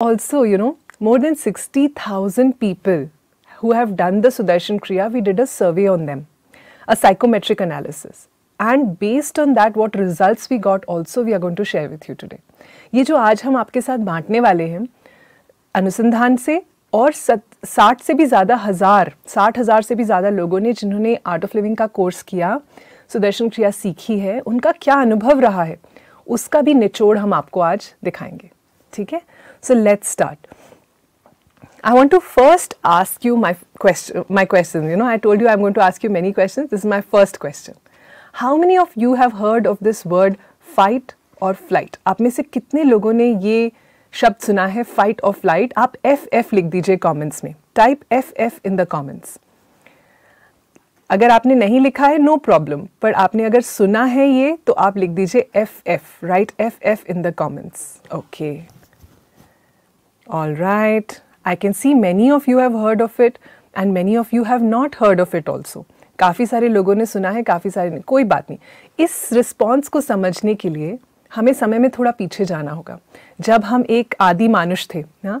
also, you know, more than 60,000 people who have done the Sudarshan Kriya, we did a survey on them, a psychometric analysis. And based on that what result we got also we are going to share with you today ये जो आज हम आपके साथ बांटने वाले हैं अनुसंधान से और साठ से भी ज़्यादा हज़ार साठ हज़ार से भी ज़्यादा लोगों ने जिन्होंने आर्ट ऑफ लिविंग का कोर्स किया सुदर्शन क्रिया सीखी है उनका क्या अनुभव रहा है उसका भी निचोड़ हम आपको आज दिखाएंगे ठीक है So let's start. I want to first ask you my question my You know, I told you I'm going to ask you many questions. This is my first question. How many of you have heard of this word fight or flight? आप में से कितने लोगों ने ये शब्द सुना है fight or flight? आप FF लिख दीजिए comments में Type FF in the comments. अगर आपने नहीं लिखा है no problem. पर आपने अगर सुना है ये तो आप लिख दीजिए FF. Write FF in the comments. Okay. All right. I can see many of you have heard of it and many of you have not heard of it also. काफ़ी सारे लोगों ने सुना है काफ़ी सारे ने कोई बात नहीं इस रिस्पॉन्स को समझने के लिए हमें समय में थोड़ा पीछे जाना होगा जब हम एक आदि मानुष थे हाँ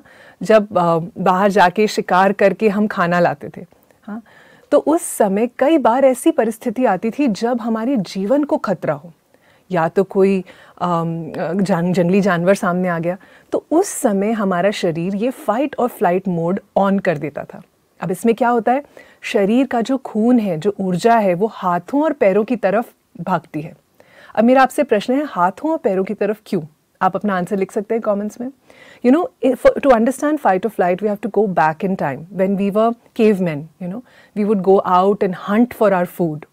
जब बाहर जाके शिकार करके हम खाना लाते थे हाँ तो उस समय कई बार ऐसी परिस्थिति आती थी जब हमारे जीवन को खतरा हो या तो कोई जान, जंगली जानवर सामने आ गया तो उस समय हमारा शरीर ये फ़ाइट और फ्लाइट मोड ऑन कर देता था अब इसमें क्या होता है शरीर का जो खून है जो ऊर्जा है वो हाथों और पैरों की तरफ भागती है अब मेरा आपसे प्रश्न है हाथों और पैरों की तरफ क्यों आप अपना आंसर लिख सकते हैं कमेंट्स में you know to understand fight or flight we have to go back in time when we were cave man you know we would go out and hunt for our food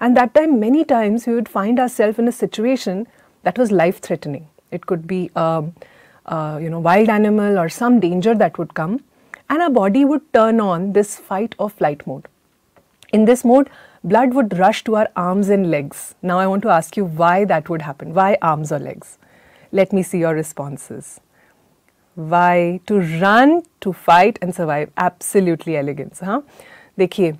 And that time, many times, we would find ourselves in a situation that was life threatening. It could be a um, uh, you know, wild animal or some danger that would come, and our body would turn on this fight or flight mode. In this mode, blood would rush to our arms and legs. Now, I want to ask you why that would happen. Why arms or legs? Let me see your responses. Why? To run, to fight, and survive. Absolutely elegant, Huh? देखिए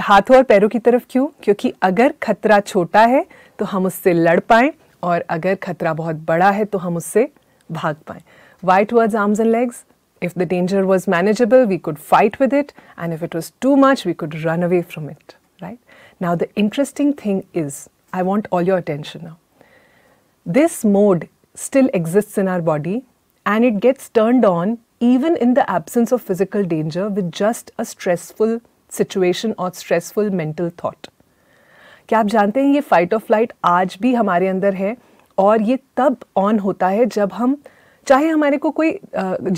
हाथों और पैरों की तरफ क्यों क्योंकि अगर खतरा छोटा है तो हम उससे लड़ पाएं और अगर खतरा बहुत बड़ा है तो हम उससे भाग पाएं वाइट वर्ड्स arms and legs if the danger was manageable we could fight with it and if it was too much we could run away from it right now the interesting thing is I want all your attention now this mode still exist in our body and it gets turned on even in the absence of physical danger with just a stressful situation or stressful mental that क्या आप जानते हैं ये fight of flight आज भी हमारे अंदर है और ये तब ऑन होता है जब हम चाहे हमारे को कोई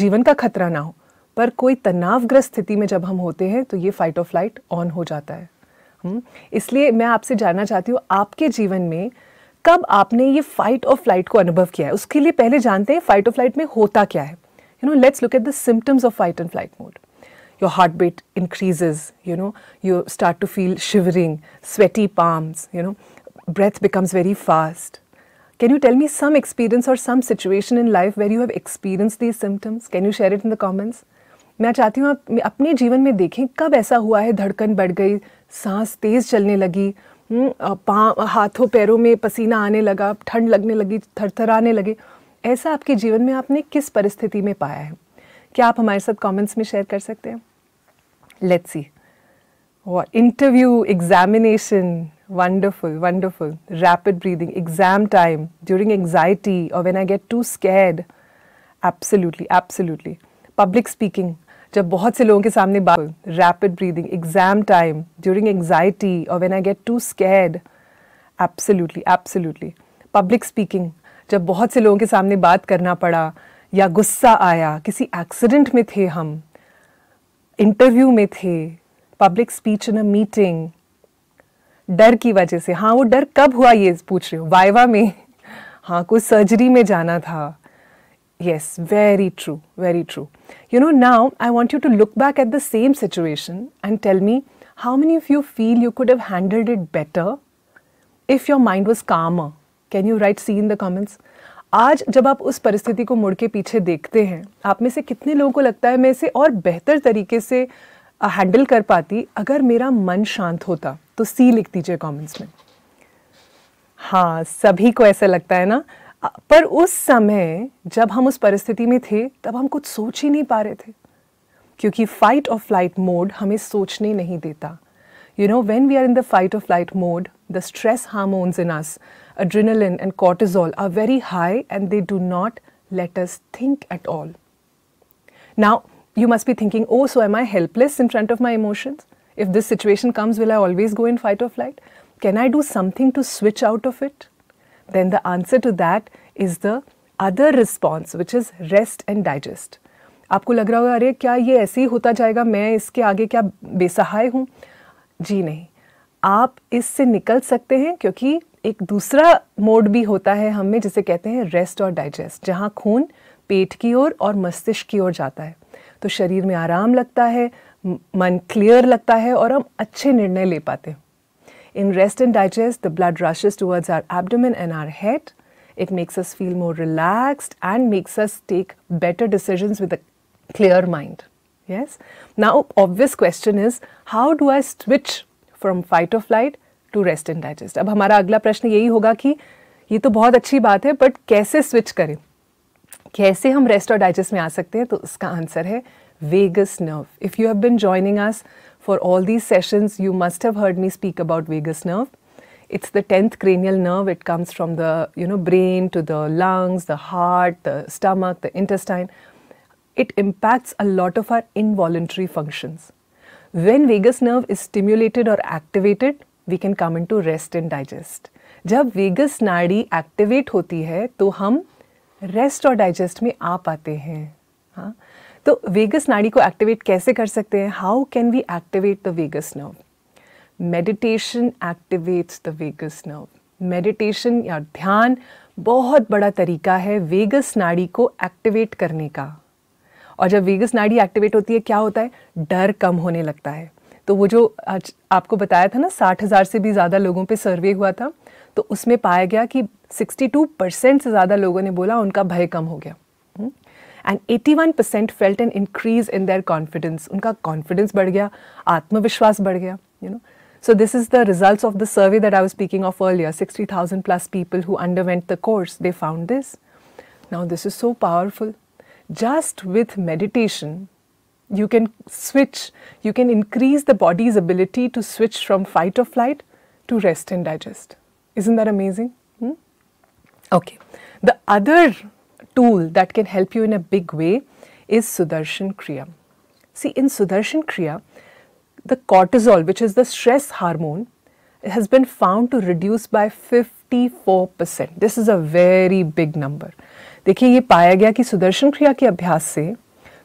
जीवन का खतरा ना हो पर कोई तनावग्रस्त स्थिति में जब हम होते हैं तो ये फ़ाइट ऑफ फ्लाइट ऑन हो जाता है इसलिए मैं आपसे जानना चाहती हूँ आपके जीवन में कब आपने ये फ़ाइट ऑफ फ्लाइट को अनुभव किया है उसके लिए पहले जानते हैं फ़ाइट ऑफ फ्लाइट में होता क्या है you know let's look at the symptoms of fight and flight mode your heartbeat increases, you know, you start to feel shivering, sweaty palms, you know, breath becomes very fast. Can you tell me some experience or some situation in life where you have experienced these symptoms? Can you share it in the comments? मैं चाहती हूँ आप अपने जीवन में देखें कब ऐसा हुआ है धड़कन बढ़ गई सांस तेज़ चलने लगी पाँव हाथों पैरों में पसीना आने लगा ठंड लगने लगी थरथराने लगे ऐसा आपके जीवन में आपने किस परिस्थिति में पाया है क्या आप हमारे साथ कमेंट्स में शेयर कर सकते हैं let's see interview examination wonderful wonderful rapid breathing exam time during anxiety or when I get too scared absolutely absolutely public speaking जब बहुत से लोगों के सामने बात rapid breathing exam time during anxiety or when I get too scared absolutely absolutely public speaking जब बहुत से लोगों के सामने बात करना पड़ा या गुस्सा आया किसी एक्सीडेंट में थे हम इंटरव्यू में थे public speech in a meeting डर की वजह से हाँ वो डर कब हुआ ये पूछ रहे हो वाइवा में हाँ कोई सर्जरी में जाना था yes very true very true you know now I want you to look back at the same situation and tell me how many if you feel you could have handled it better if your mind was calm can you write C in the comments आज जब आप उस परिस्थिति को मुड़ के पीछे देखते हैं आप में से कितने लोगों को लगता है मैं इसे और बेहतर तरीके से हैंडल कर पाती अगर मेरा मन शांत होता तो सी लिख दीजिए कमेंट्स में हाँ सभी को ऐसा लगता है ना पर उस समय जब हम उस परिस्थिति में थे तब हम कुछ सोच ही नहीं पा रहे थे क्योंकि फाइट और फ्लाइट मोड हमें सोचने नहीं देता you know when we are in the fight of flight mode the stress hormones in us adrenaline and cortisol are very high and they do not let us think at all. Now, you must be thinking, oh, so am I helpless in front of my emotions? If this situation comes, will I always go in fight or flight? Can I do something to switch out of it? Then the answer to that is the other response, which is rest and digest. आपको लग रहा होगा अरे क्या ये ऐसे ही होता जाएगा मैं इसके आगे क्या बेसहाय हूँ जी नहीं आप इससे निकल सकते हैं क्योंकि एक दूसरा मोड भी होता है हमें जिसे कहते हैं रेस्ट और डाइजेस्ट जहाँ खून पेट की ओर और, और मस्तिष्क की ओर जाता है तो शरीर में आराम लगता है मन क्लियर लगता है और हम अच्छे निर्णय ले पाते हैं in rest and digest the blood rushes towards our abdomen and our head it makes us feel more relaxed and makes us take better decision with a clear mind yes now obvious question is how do I switch from fight of light to rest and digest अब हमारा अगला प्रश्न यही होगा कि ये तो बहुत अच्छी बात है बट कैसे स्विच करें कैसे हम रेस्ट और डाइजेस्ट में आ सकते हैं तो उसका आंसर है vagus nerve if you have been joining us for all these sessions you must have heard me speak about vagus nerve it's the tenth cranial nerve it comes from the you know brain to the lungs the heart the stomach the intestine it impacts a lot of our involuntary functions when vagus nerve is stimulated or activated we can come into rest and digest जब vagus नाड़ी activate होती है तो हम rest और digest में आ पाते हैं हाँ तो वेगस नाड़ी को एक्टिवेट कैसे कर सकते हैं how can we activate the vagus nerve meditation activates the vagus nerve meditation या ध्यान बहुत बड़ा तरीका है वेगस नाड़ी को एक्टिवेट करने का और जब वेगस नाड़ी एक्टिवेट होती है क्या होता है डर कम होने लगता है तो वो जो आज आपको बताया था ना साठ हज़ार से भी ज़्यादा लोगों पे सर्वे हुआ था तो उसमें पाया गया कि 62 परसेंट से ज़्यादा लोगों ने बोला उनका भय कम हो गया and eighty one percent felt an increase in their confidence उनका कॉन्फिडेंस बढ़ गया आत्मविश्वास बढ़ गया you know so this is the result of the survey that I was speaking of earlier sixty thousand plus people who underwent the course they found this now this is so powerful just with meditation you can switch, you can increase the body's ability to switch from fight or flight to rest and digest. Isn't that amazing? Hmm? Okay. The other tool that can help you in a big way is Sudarshan Kriya. See, in Sudarshan Kriya, the cortisol, which is the stress hormone, has been found to reduce by 54%. This is a very big number. देखिए ये पाया गया कि सुदर्शन क्रिया के अभ्यास से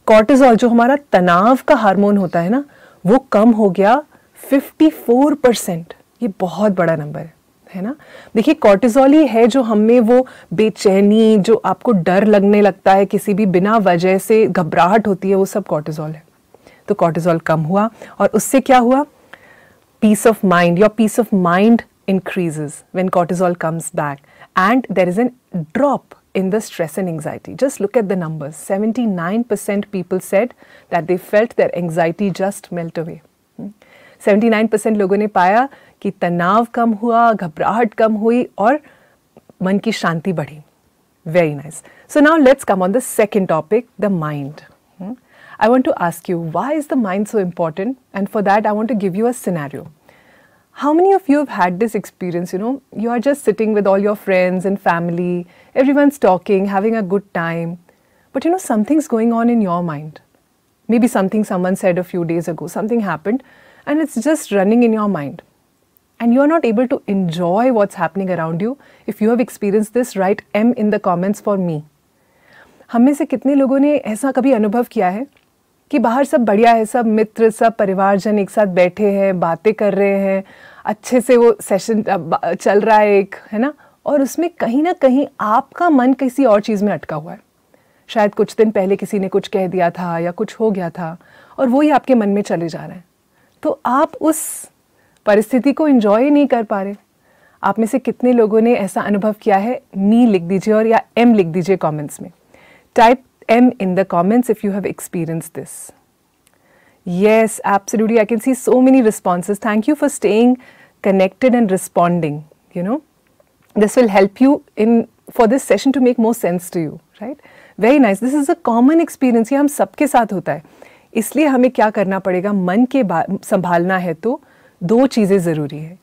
cortisol जो हमारा तनाव का हार्मोन होता है ना वो कम हो गया 54 परसेंट ये बहुत बड़ा नंबर है है ना देखिए कॉर्टिजोल ही है जो हमें वो बेचैनी जो आपको डर लगने लगता है किसी भी बिना वजह से घबराहट होती है वो सब कॉर्टिजोल है तो कॉर्टिजोल कम हुआ और उससे क्या हुआ peace of mind your peace of mind increases when cortisol comes back and there is an drop in the stress and anxiety. Just look at the numbers 79% people said that they felt their anxiety just melt away. 79% लोगों ने पाया कि तनाव कम हुआ घबराहट कम हुई और मन की शांति बढ़ी So now let's come on the second topic, the mind. Hmm. I want to ask you why is the mind so important? And for that, I want to give you a scenario. how many of you have had this experience you know you are just sitting with all your friends and family Everyone's talking, having a good time. But you know, something's going on in your mind. Maybe something someone said a few days ago, something happened, and it's just running in your mind. And you are not able to enjoy what's happening around you. If you have experienced this, write M in the comments for me. हम में से कितने लोगों ने ऐसा कभी अनुभव किया है कि बाहर सब बढ़िया है सब मित्र सब परिवारजन एक साथ बैठे हैं बातें कर रहे हैं अच्छे से वो सेशन चल रहा है एक है ना और उसमें कहीं ना कहीं आपका मन किसी और चीज़ में अटका हुआ है शायद कुछ दिन पहले किसी ने कुछ कह दिया था या कुछ हो गया था और वो ही आपके मन में चले जा रहे हैं तो आप उस परिस्थिति को इन्जॉय नहीं कर पा रहे आप में से कितने लोगों ने ऐसा अनुभव किया है मी लिख दीजिए और या एम लिख दीजिए कॉमेंट्स में type M in the comments if you have experience this Yes, absolutely. I can see so many responses. Thank you for staying connected and responding, you know. this will help you in for this session to make more sense to you right very nice this is a common experience ये हम सबके साथ होता है इसलिए हमें क्या करना पड़ेगा मन के संभालना है तो दो चीज़ें ज़रूरी है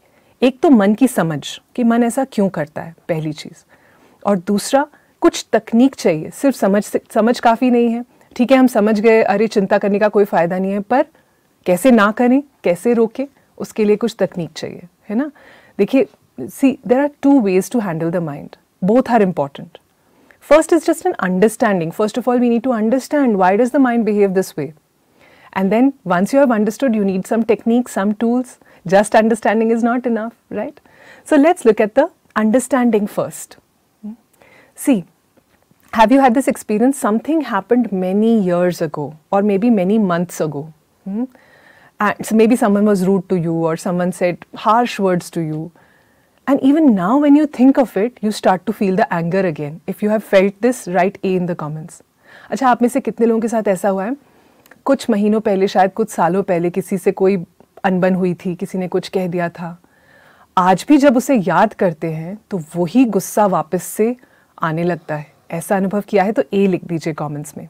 एक तो मन की समझ कि मन ऐसा क्यों करता है पहली चीज़ और दूसरा कुछ तकनीक चाहिए सिर्फ समझ से समझ काफ़ी नहीं है ठीक है हम समझ गए अरे चिंता करने का कोई फ़ायदा नहीं है पर कैसे ना करें कैसे रोकें उसके लिए कुछ तकनीक चाहिए है ना देखिए see, there are two ways to handle the mind. Both are important. First is just an understanding. First of all, we need to understand why does the mind behave this way. And then once you have understood, you need some techniques, some tools. Just understanding is not enough, right? So let's look at the understanding first. Hmm? See, have you had this experience? Something happened many years ago or maybe many months ago. Hmm? And so maybe someone was rude to you or someone said harsh words to you And even now, when you think of it, you start to feel the anger again. If you have felt this, write A in the comments. अच्छा आप में से कितने लोगों के साथ ऐसा हुआ है कुछ महीनों पहले शायद कुछ सालों पहले किसी से कोई अनबन हुई थी किसी ने कुछ कह दिया था आज भी जब उसे याद करते हैं तो वही गुस्सा वापस से आने लगता है ऐसा अनुभव किया है तो ए लिख दीजिए कॉमेंट्स में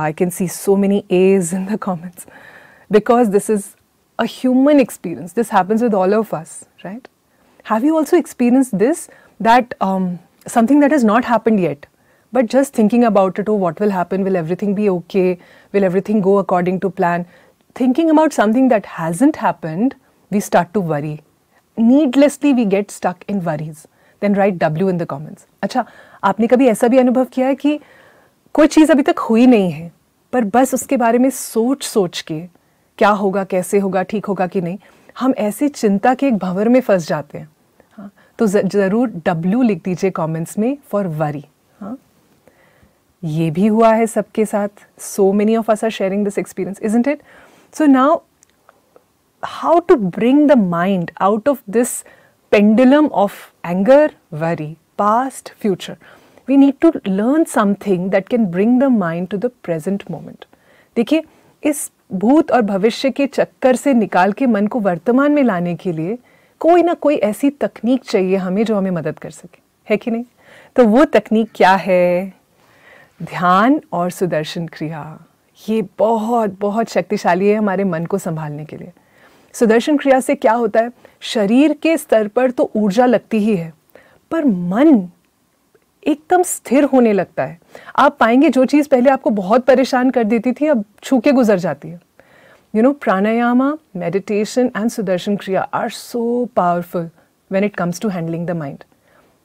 I can see so many yes in the comments because this is a human experience this happens with all of us right Have you also experienced this? That um, something that has not happened yet, but just thinking about it, oh, what will happen? Will everything be okay? Will everything go according to plan? Thinking about something that hasn't happened, we start to worry. Needlessly, we get stuck in worries. Then write W in the comments. अच्छा, आपने कभी ऐसा भी अनुभव किया है कि कोई चीज़ अभी तक हुई नहीं है पर बस उसके बारे में सोच सोच के क्या होगा कैसे होगा ठीक होगा कि नहीं हम ऐसे चिंता के एक भंवर में फंस जाते हैं हाँ तो ज़रूर डब्ल्यू लिख दीजिए कमेंट्स में फॉर वरी हाँ ये भी हुआ है सबके साथ so many of us are sharing this experience is it so now how to bring the mind out of this pendulum of anger worry past future we need to learn something that can bring the mind to the present moment देखिए इस भूत और भविष्य के चक्कर से निकाल के मन को वर्तमान में लाने के लिए कोई ना कोई ऐसी तकनीक चाहिए हमें जो हमें मदद कर सके है कि नहीं तो वो तकनीक क्या है ध्यान और सुदर्शन क्रिया ये बहुत बहुत शक्तिशाली है हमारे मन को संभालने के लिए सुदर्शन क्रिया से क्या होता है शरीर के स्तर पर तो ऊर्जा लगती ही है पर मन एकदम स्थिर होने लगता है आप पाएंगे जो चीज़ पहले आपको बहुत परेशान कर देती थी अब छूके गुजर जाती है You know, pranayama, meditation, and Sudarshan Kriya are so powerful when it comes to handling the mind.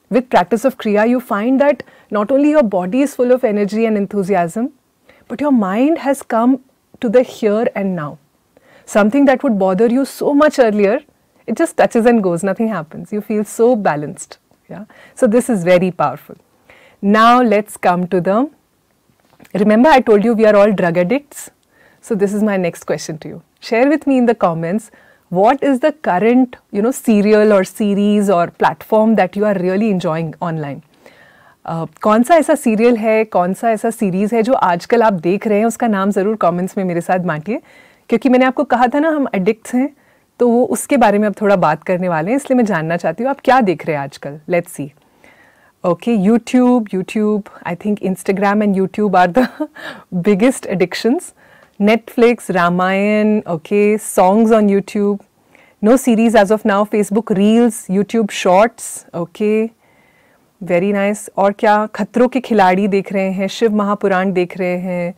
With practice of Kriya, you find that not only your body is full of energy and enthusiasm, but your mind has come to the here and now. Something that would bother you so much earlier, it just touches and goes, nothing happens. You feel so balanced. Yeah? So, this is very powerful. Now, let's come to the remember, I told you we are all drug addicts So this is my next question to you. Share with me in the comments what is the current you know serial or series or platform that you are really enjoying online. Uh, कौन सा ऐसा serial है कौन सा ऐसा series है जो आजकल आप देख रहे हैं उसका नाम जरूर कमेंट्स में मेरे साथ बांटिए क्योंकि मैंने आपको कहा था ना हम एडिक्ट हैं तो वो उसके बारे में अब थोड़ा बात करने वाले हैं इसलिए मैं जानना चाहती हूँ आप क्या देख रहे हैं आजकल let's see okay YouTube YouTube I think Instagram and YouTube are the biggest addictions Netflix, Ramayan, okay, songs on YouTube. No series as of now, Facebook Reels, YouTube Shorts, okay. Very nice nice. और क्या खतरों के खिलाड़ी देख रहे हैं शिव महापुराण देख रहे हैं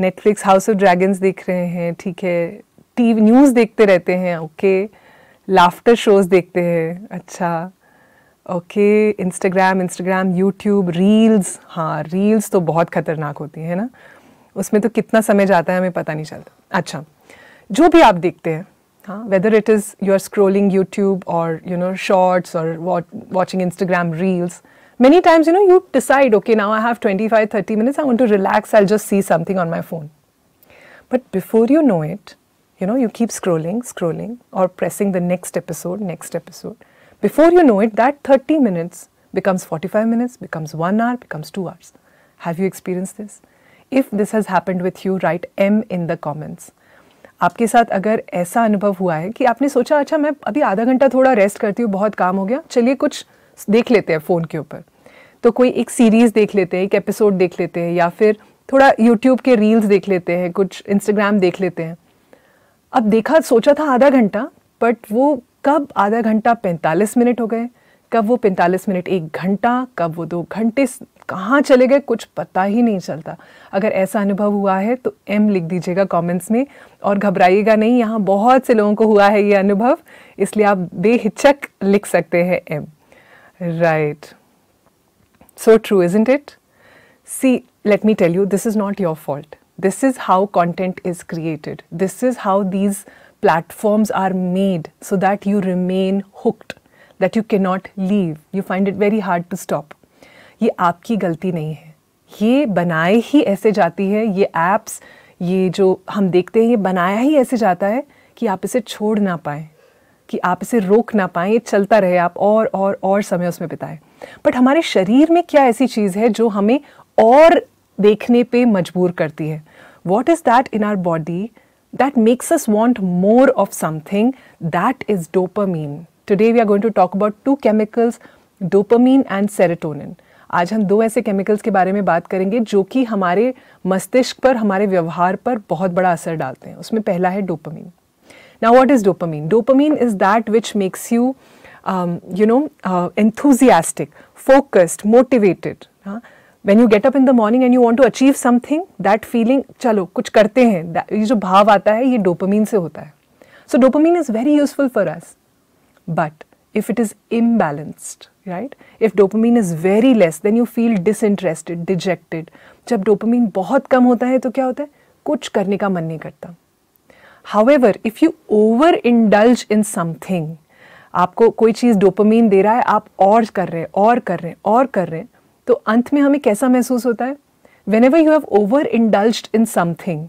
नेटफ्लिक्स हाउस ऑफ Dragons देख रहे हैं ठीक है टीवी न्यूज़ देखते रहते हैं ओके लाफ्टर शोज़ देखते हैं अच्छा okay Instagram Instagram YouTube reels हाँ रील्स तो बहुत ख़तरनाक होती है ना उसमें तो कितना समय जाता है हमें पता नहीं चलता अच्छा जो भी आप देखते हैं हाँ whether it is you are scrolling YouTube or you know shorts or watching Instagram reels many times you know you decide okay now I have twenty five thirty minutes I want to relax I just see something on my phone but before you know it you know you keep scrolling scrolling or pressing the next episode next episode before you know it that thirty minutes becomes forty five minutes becomes one hour becomes two hours have you experience this if this has happened with you write M in the comments आपके साथ अगर ऐसा अनुभव हुआ है कि आपने सोचा अच्छा मैं अभी आधा घंटा थोड़ा रेस्ट करती हूँ बहुत काम हो गया चलिए कुछ देख लेते हैं फ़ोन के ऊपर तो कोई एक सीरीज़ देख लेते हैं एक एपिसोड देख लेते हैं या फिर थोड़ा यूट्यूब के रील्स देख लेते हैं कुछ इंस्टाग्राम देख लेते हैं अब देखा सोचा था आधा घंटा बट वो कब आधा घंटा पैंतालीस मिनट हो गए कब वो 45 मिनट एक घंटा कब वो दो घंटे कहाँ चले गए कुछ पता ही नहीं चलता अगर ऐसा अनुभव हुआ है तो एम लिख दीजिएगा कमेंट्स में और घबराइएगा नहीं यहाँ बहुत से लोगों को हुआ है ये अनुभव इसलिए आप बेहिचक लिख सकते हैं M right so true is it see let me tell you this is not your fault this is how content is created this is how these platforms are made so that you remain hooked that you can not leave you find it very hard to stop ये आपकी गलती नहीं है ये बनाए ही ऐसे जाती है ये ऐप्स ये जो हम देखते हैं ये बनाया ही ऐसे जाता है कि आप इसे छोड़ ना पाएँ कि आप इसे रोक ना पाएँ ये चलता रहे आप और और और समय उसमें बिताएं बट हमारे शरीर में क्या ऐसी चीज़ है जो हमें और देखने पे मजबूर करती है what is that in our body that makes us want more of something that is dopamine today we are going to talk about two chemicals dopamine and serotonin आज हम दो ऐसे केमिकल्स के बारे में बात करेंगे जो कि हमारे मस्तिष्क पर हमारे व्यवहार पर बहुत बड़ा असर डालते हैं उसमें पहला है dopamine now what is dopamine dopamine is that which makes you you know enthusiastic focused motivated हाँ when you get up in the morning and you want to achieve something that feeling चलो कुछ करते हैं ये जो भाव आता है ये डोपामीन से होता है so dopamine is very useful for us But if it is imbalanced, right? If dopamine is very less, then you feel disinterested, dejected. जब dopamine बहुत कम होता है तो क्या होता है कुछ करने का मन नहीं करता however if you over indulge in something आपको कोई चीज़ डोपामीन दे रहा है आप और कर रहे हैं और कर रहे हैं और कर रहे हैं तो अंत में हमें कैसा महसूस होता है whenever you have over indulge in something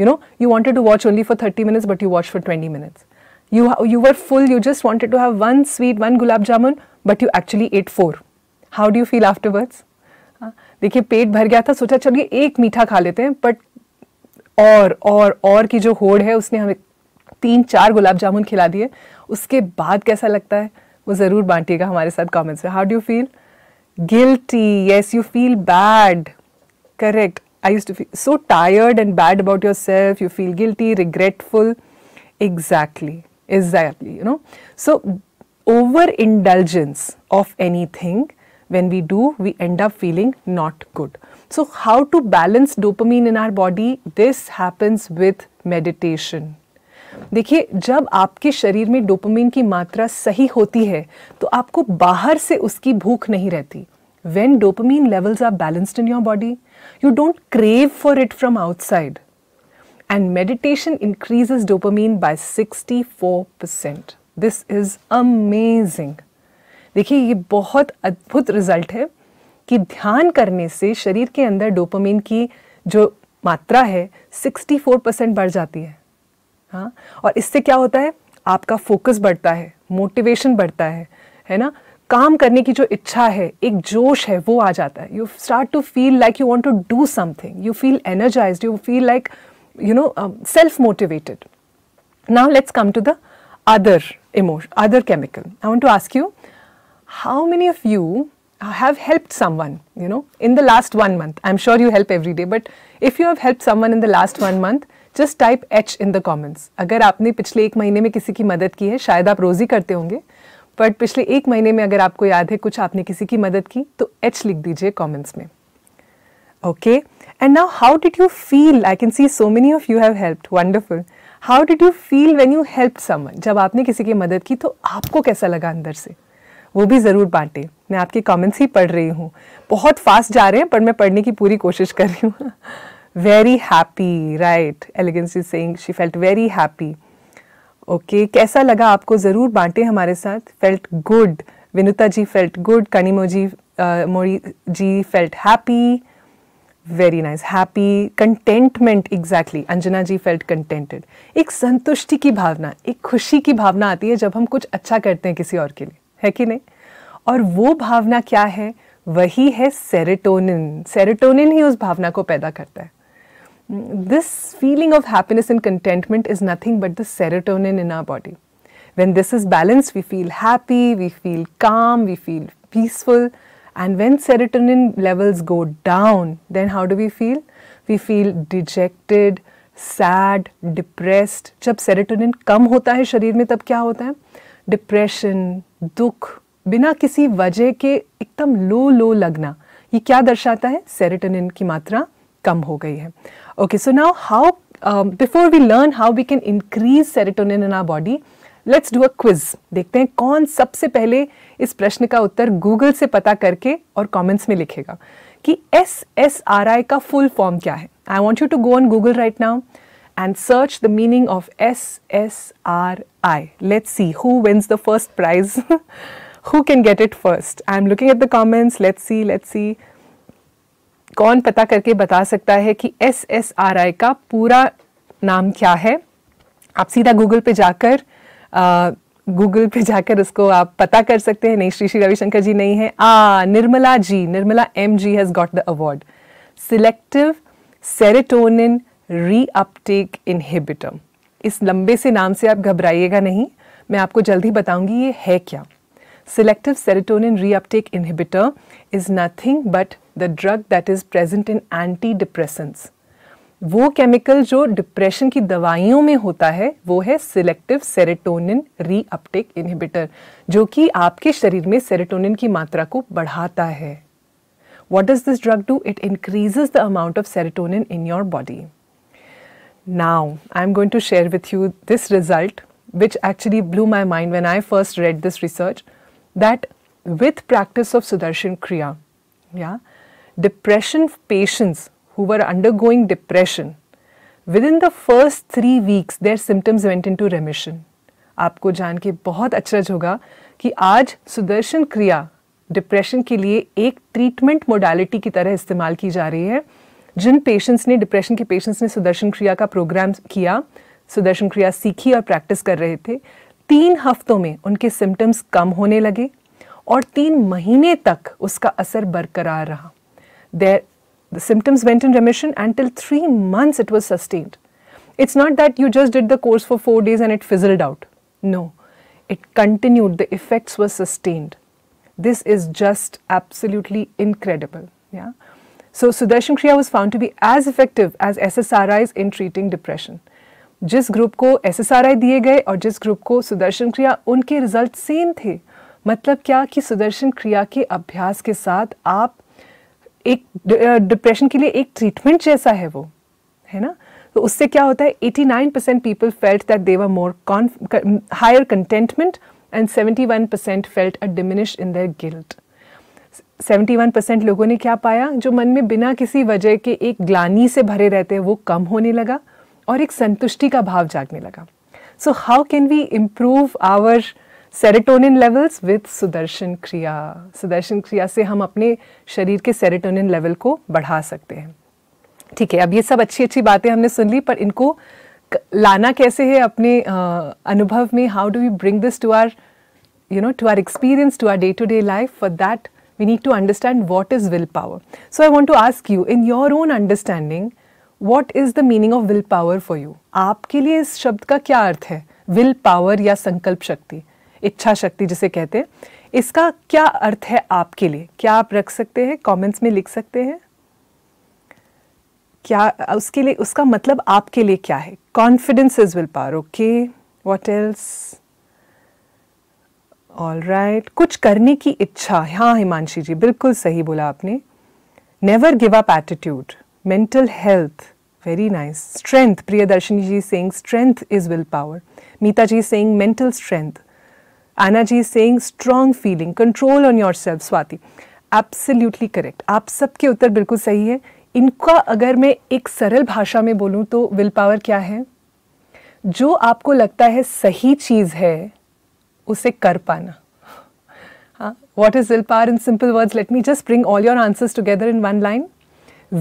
you know you wanted to watch only for thirty minutes but you watch for twenty minutes you, you were full, you just wanted to have one sweet, one gulab jamun, but you actually ate four. How do you feel afterwards? Uh, देखिए पेट भर गया था सोचा चलिए एक मीठा खा लेते हैं बट और और और की जो होड़ है उसने हमें तीन चार गुलाब जामुन खिला दिए उसके बाद कैसा लगता है वो ज़रूर बांटिएगा हमारे साथ कमेंट्स में how do you feel guilty yes you feel bad correct I use to feel so tired and bad about your self you feel guilty regretful exactly Exactly, you know. So, over indulgence of anything, when we do, we end up feeling not good. So, how to balance dopamine in our body? This happens with meditation. देखिए जब आपके शरीर में dopamine की मात्रा सही होती है तो आपको बाहर से उसकी भूख नहीं रहती when dopamine levels are balanced in your body you don't crave for it from outside and meditation increases dopamine by 64%. This is amazing देखिए ये बहुत अद्भुत रिजल्ट है कि ध्यान करने से शरीर के अंदर डोपामिन की जो मात्रा है 64 परसेंट बढ़ जाती है हाँ और इससे क्या होता है आपका फोकस बढ़ता है मोटिवेशन बढ़ता है है ना काम करने की जो इच्छा है एक जोश है वो आ जाता है you start to feel like you want to do something you feel energize you feel like you know, um, self-motivated. Now let's come to the other emotion, other chemical. I want to ask you, how many of you have helped someone, you know, in the last one month? I'm sure you help every day, but if you have helped someone in the last one month, just type H in the comments अगर आपने पिछले एक महीने में किसी की मदद की है शायद आप रोज़ ही करते होंगे बट पिछले एक महीने में अगर आपको याद है कुछ आपने किसी की मदद की तो एच लिख दीजिए कमेंट्स में okay okay. And now, how did you feel? I can see so many of you have helped. Wonderful. How did you feel when you helped someone? जब आपने किसी की मदद की तो आपको कैसा लगा अंदर से वो भी ज़रूर बांटे मैं आपके कमेंट्स ही पढ़ रही हूँ बहुत फास्ट जा रहे हैं पर मैं पढ़ने की पूरी कोशिश कर रही हूँ very happy right Elegance is saying she felt very happy okay कैसा लगा आपको ज़रूर बांटे हमारे साथ felt good Vinuta ji felt good Kanimo ji Mori ji felt happy very nice happy contentment exactly Anjana ji felt contented एक संतुष्टि की भावना एक खुशी की भावना आती है जब हम कुछ अच्छा करते हैं किसी और के लिए है कि नहीं और वो भावना क्या है वही है सेरेटोनिन सेरेटोनिन ही उस भावना को पैदा करता है this feeling of happiness and contentment is nothing but the serotonin in our body when this is balance we feel happy we feel calm we feel peaceful And when serotonin levels go down, then how do we feel? We feel dejected, sad depressed जब serotonin कम होता है शरीर में तब क्या होता है डिप्रेशन दुख बिना किसी वजह के एकदम लो लो लगना ये क्या दर्शाता है सेरेटोनिन की मात्रा कम हो गई है okay so now how before we learn how we can increase serotonin in our body let's do a quiz देखते हैं कौन सबसे पहले इस प्रश्न का उत्तर गूगल से पता करके और कमेंट्स में लिखेगा कि एस एस आर आई का फुल फॉर्म क्या है I want you to go on Google right now and search the meaning of S S R I let's see who wins the first prize who can get it first I am looking at the comments let's see let's see कौन पता करके बता सकता है कि S S R आई का पूरा नाम क्या है आप सीधा गूगल पे जाकर गूगल पे जाकर उसको आप पता कर सकते हैं नहीं श्री श्री रविशंकर जी नहीं है आ Nirmala ji Nirmala M ji has got the award selective serotonin reuptake inhibitor इस लंबे से नाम से आप घबराइएगा नहीं मैं आपको जल्दी बताऊंगी ये है क्या selective reuptake reuptake is nothing but the drug that is present in anti antidepressants. वो केमिकल जो डिप्रेशन की दवाइयों में होता है वो है सिलेक्टिव सेरेटोनिन रीअपटेक इनहिबिटर जो कि आपके शरीर में सेरेटोनिन की मात्रा को बढ़ाता है what does this drug do it increases the amount of serotonin in your body now I am going to share with you this result which actually blew my mind when I first read this research that with practice of Sudarshan Kriya या depression patients who were undergoing depression, within the first three weeks their symptoms went into remission. आपको जान के बहुत अचरज अच्छा होगा कि आज सुदर्शन क्रिया डिप्रेशन के लिए एक ट्रीटमेंट मोडालिटी की तरह इस्तेमाल की जा रही है जिन पेशेंट्स ने डिप्रेशन के पेशेंट्स ने सुदर्शन क्रिया का प्रोग्राम किया सुदर्शन क्रिया सीखी और प्रैक्टिस कर रहे थे तीन हफ्तों में उनके सिम्टम्स कम होने लगे और तीन महीने तक उसका असर बरकरार रहा देर The symptoms went in remission until three months it was sustained. It's not that you just did the course for four days and it fizzled out. No, it continued, the effects were sustained. This is just absolutely incredible. Yeah. So Sudarshan Kriya was found to be as effective as SSRIs in treating depression. जिस group को S S R I दिए गए और जिस group को सुदर्शन क्रिया उनके result same थे मतलब क्या कि सुदर्शन क्रिया के अभ्यास के साथ आप एक डिप्रेशन के लिए एक ट्रीटमेंट जैसा है वो है ना तो उससे क्या होता है 89 percent people felt that they were more higher contentment and 71 percent felt a diminish in their guilt 71 percent लोगों ने क्या पाया जो मन में बिना किसी वजह के एक ग्लानी से भरे रहते हैं वो कम होने लगा और एक संतुष्टि का भाव जागने लगा so how can we improve our serotonin levels with Sudarshan Kriya Sudarshan क्रिया से हम अपने शरीर के सेरेटोनिन लेवल को बढ़ा सकते हैं ठीक है अब ये सब अच्छी अच्छी बातें हमने सुन ली पर इनको लाना कैसे है अपने uh, अनुभव में how do you bring this to our you know to our experience to our day to day life for that we need to understand what is will power so I want to ask you in your own understanding what is the meaning of will power for you आपके लिए इस शब्द का क्या अर्थ है will power या संकल्प शक्ति इच्छा शक्ति जिसे कहते हैं इसका क्या अर्थ है आपके लिए क्या आप रख सकते हैं कमेंट्स में लिख सकते हैं क्या उसके लिए उसका मतलब आपके लिए क्या है confidence is will power okay what else all right कुछ करने की इच्छा हाँ हिमांशी जी बिल्कुल सही बोला आपने never give up attitude mental health very nice strength Priyadarshini ji saying strength is will power Meeta ji saying mental strength Anaji saying strong feeling control on your self Swati absolutely correct आप सबके उत्तर बिल्कुल सही है इनका अगर मैं एक सरल भाषा में बोलूँ तो विल पावर क्या है जो आपको लगता है सही चीज़ है उसे कर पाना हाँ what is will power in simple words let me just bring all your answers together in one line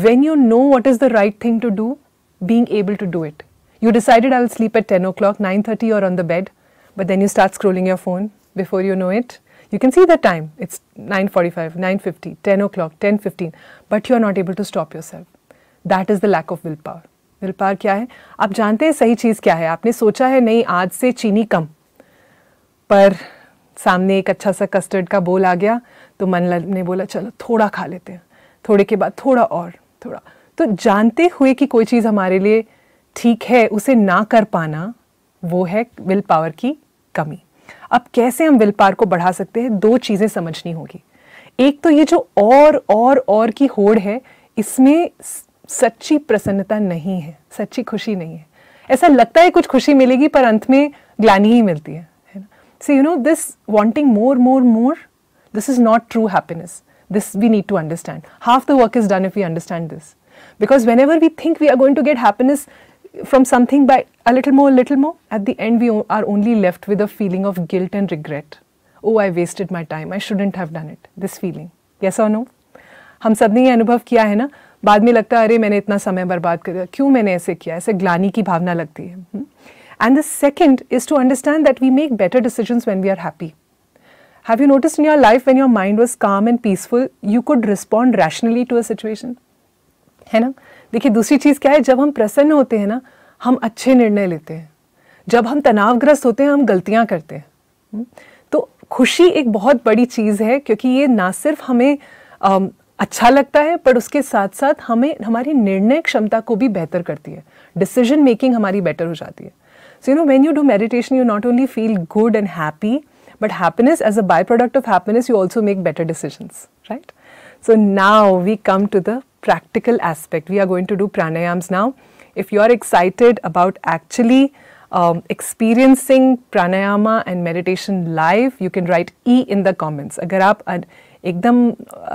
when you know what is the right thing to do being able to do it you decided I will sleep at ten o'clock nine thirty और on the bed but then you start scrolling your phone before you know it. You can see the time. It's 9.45, 9.50, 10 o'clock, 10.15, but you are not able to stop yourself. That is the lack of willpower. Willpower kya hai aap जानते हैं sahi cheez kya hai aapne socha hai nahi aaj se chini kam par सामने एक अच्छा सा custard का बोल आ गया तो मन ने बोला चलो थोड़ा खा लेते हैं थोड़े के बाद थोड़ा और थोड़ा तो जानते हुए कि कोई चीज़ हमारे लिए ठीक है उसे ना कर पाना वो है विल पावर की कमी अब कैसे हम विल पार को बढ़ा सकते हैं दो चीज़ें समझनी होगी एक तो ये जो और और और की होड़ है इसमें सच्ची प्रसन्नता नहीं है सच्ची खुशी नहीं है ऐसा लगता है कुछ खुशी मिलेगी पर अंत में ग्लानी ही मिलती है so you know this wanting more more more this is not true happiness this we need to understand half the work is done if we understand this whenever we think we are going to get happiness from something by a little more, a little more. At the end, we are only left with a feeling of guilt and regret. Oh, I wasted my time. I shouldn't have done it. This feeling. Yes or no? हम सब ने ये अनुभव किया है ना बाद में लगता है अरे मैंने इतना समय बर्बाद कर दिया क्यों मैंने ऐसे किया ऐसे ग्लानी की भावना लगती है and the second is to understand that we make better decisions when we are happy have you notice in your life when your mind was calm and peaceful you could respond rationally to a situation है ना देखिए दूसरी चीज़ क्या है जब हम प्रसन्न होते हैं ना हम अच्छे निर्णय लेते हैं जब हम तनावग्रस्त होते हैं हम गलतियाँ करते हैं हम्म? तो खुशी एक बहुत बड़ी चीज़ है क्योंकि ये ना सिर्फ हमें आ, अच्छा लगता है पर उसके साथ साथ हमें हमारी निर्णय क्षमता को भी बेहतर करती है डिसीजन मेकिंग हमारी बेटर हो जाती है so you know when you do meditation you not only feel good and happy but happiness as a byproduct of happiness you also make better decision right so now we come to the practical aspect. We are going to do pranayams now. If you are excited about actually um, experiencing pranayama and meditation live, you can write E in the comments. अगर आप एकदम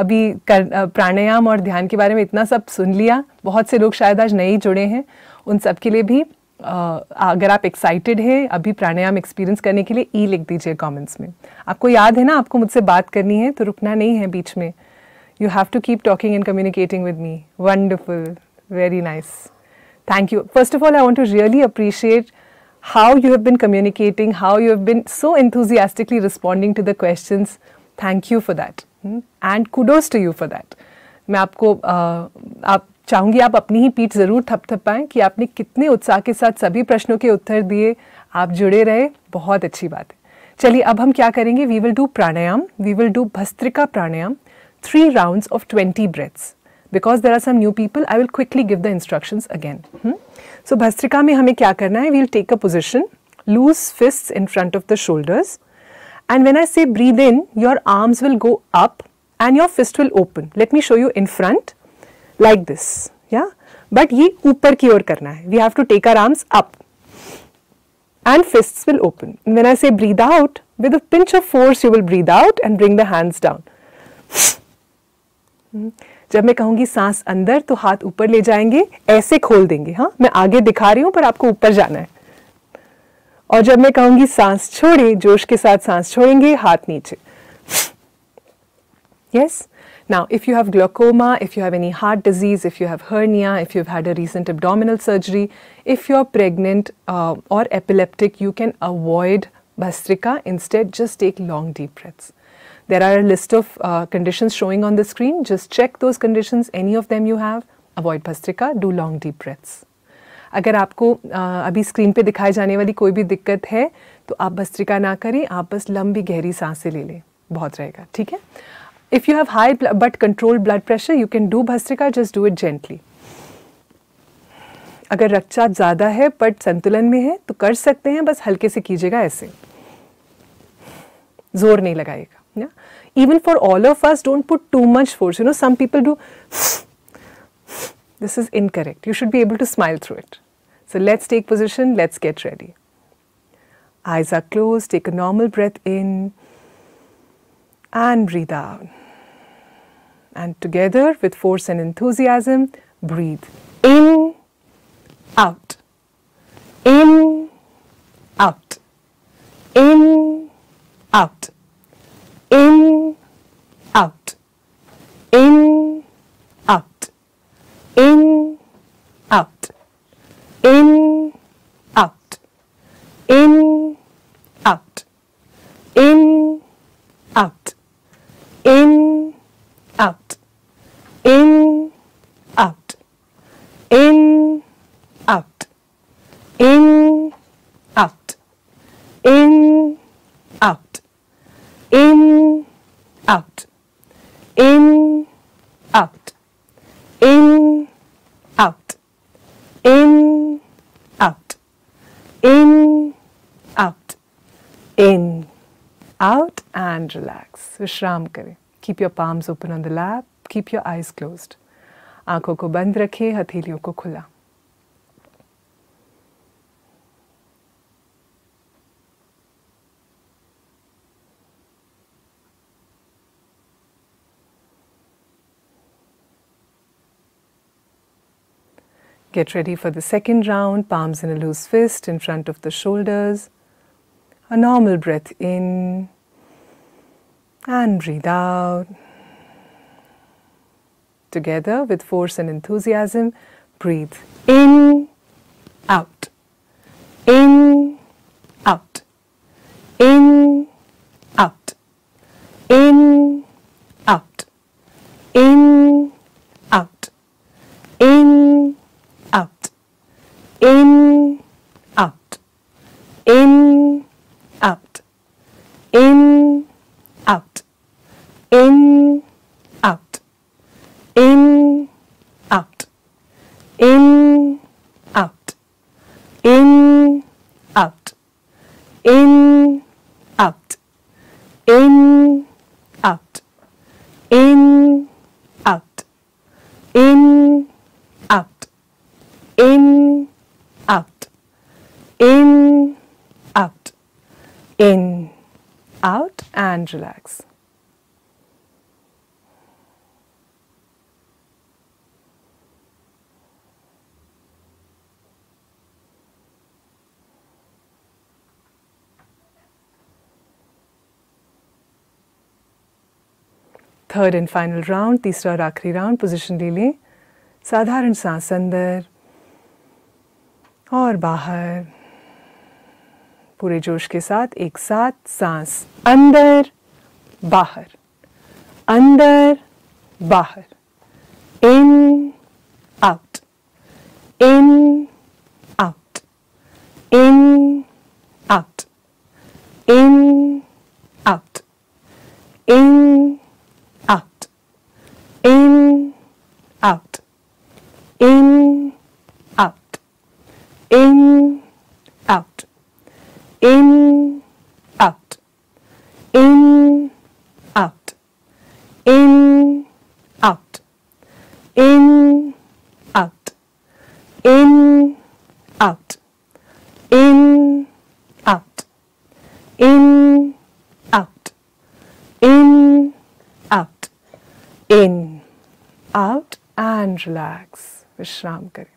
अभी कर, प्राणायाम और ध्यान के बारे में इतना सब सुन लिया बहुत से लोग शायद आज नए जुड़े हैं उन सब के लिए भी आ, अगर आप एक्साइटेड हैं अभी प्राणायाम एक्सपीरियंस करने के लिए ई लिख दीजिए कमेंट्स में आपको याद है ना आपको मुझसे बात करनी है तो रुकना नहीं है बीच में You have to keep talking and communicating with me. Wonderful. Very nice. Thank you. First of all, I want to really appreciate how you have been communicating, how you have been so enthusiastically responding to the questions. Thank you for that. Hmm? And kudos to you for that. मैं आपको आप चाहूँगी आप अपनी ही पीठ ज़रूर थपथपाएं कि आपने कितने उत्साह के साथ सभी प्रश्नों के उत्तर दिए आप जुड़े रहे बहुत अच्छी बात है चलिए अब हम क्या करेंगे we will do pranayama we will do bhastrika pranayama three rounds of 20 breaths. Because there are some new people, I will quickly give the instructions again. Hmm? So, Bhastrika mein hame kya karna hai? We will take a position, loose fists in front of the shoulders. And when I say breathe in, your arms will go up and your fist will open. Let me show you in front, like this. Yeah? But ye upar ki or karna hai. We have to take our arms up and fists will open. And when I say breathe out, with a pinch of force you will breathe out and bring the hands down. जब मैं कहूंगी सांस अंदर तो हाथ ऊपर ले जाएंगे ऐसे खोल देंगे हाँ मैं आगे दिखा रही हूँ पर आपको ऊपर जाना है और जब मैं कहूंगी सांस छोड़े जोश के साथ सांस छोड़ेंगे हाथ नीचे yes Now, if you have glaucoma, if you have any heart disease, if you have hernia, if you've had a recent abdominal surgery, if you're pregnant uh, or epileptic, you can avoid bastrika. Instead, just take long deep breaths. There are a list of uh, conditions showing on the screen. Just check those conditions, any of them you have. Avoid bhastrika, do long deep breaths. अगर आपको आ, अभी screen पे दिखाई जाने वाली कोई भी दिक्कत है तो आप भस्त्रिका ना करें आप बस लंबी गहरी सांसें ले लें बहुत रहेगा ठीक है if you have high but control blood pressure you can do bhastrika just do it gently अगर रक्तचाप ज़्यादा है बट संतुलन में है तो कर सकते हैं बस हल्के से कीजिएगा ऐसे ज़ोर नहीं लगाएगा Yeah? Even for all of us, don't put too much force. You know, some people do, this is incorrect. You should be able to smile through it. So let's take position, let's get ready. Eyes are closed, take a normal breath in and breathe out. And together with force and enthusiasm, breathe in, out, in, out, in, out. and relax. विश्राम करें Keep your palms open on the lap. Keep your eyes closed. आंखों को बंद रखें हथेलियों को खुला Get ready for the second round, palms in a loose fist in front of the shoulders. A normal breath in and breathe out. Together with force and enthusiasm, breathe in, out. Third and final round तीसरा और आखिरी round position ले लें साधारण सांस अंदर और बाहर पूरे जोश के साथ एक साथ सांस अंदर बाहर अंदर बाहर इन आउट इन रिलैक्स विश्राम करें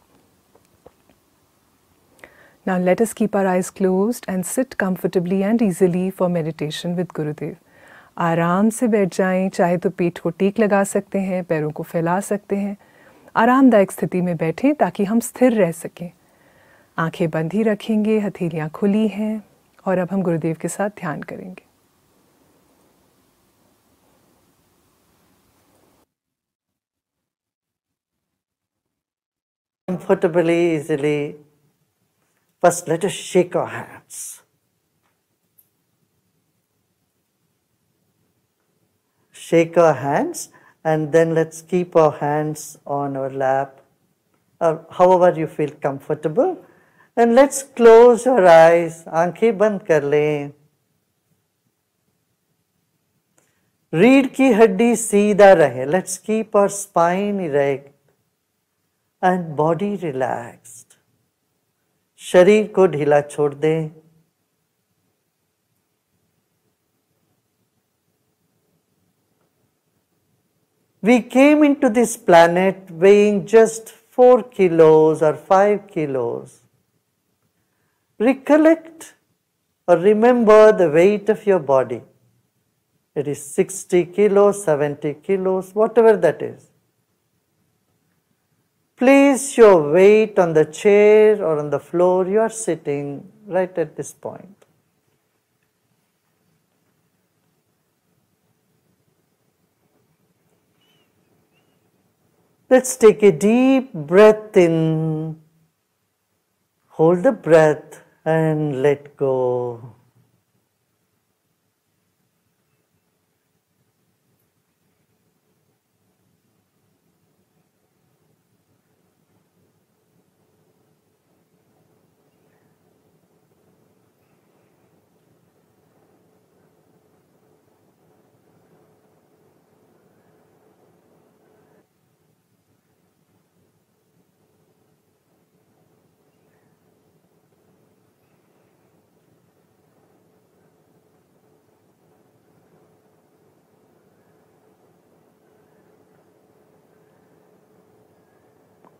Now let us keep our eyes closed and sit comfortably and easily for meditation with Gurudev. आराम से बैठ जाएं, चाहे तो पेट को टीक लगा सकते हैं पैरों को फैला सकते हैं आरामदायक स्थिति में बैठें ताकि हम स्थिर रह सकें आंखें बंद ही रखेंगे हथेलियाँ खुली हैं और अब हम गुरुदेव के साथ ध्यान करेंगे comfortably, easily. First, let us shake our hands. Shake our hands, and then let's keep our hands on our lap, or uh, however you feel comfortable. And let's close our eyes, आंखें band kar Read ki की हड्डी सीधा रहे Let's keep our spine erect and body relaxed. Sharir ko dhila छोड़ We came into this planet weighing just 4 kilos or 5 kilos. Recollect or remember the weight of your body. It is 60 kilos, 70 kilos, whatever that is. Place your weight on the chair or on the floor you are sitting right at this point. Let's take a deep breath in. Hold the breath and let go.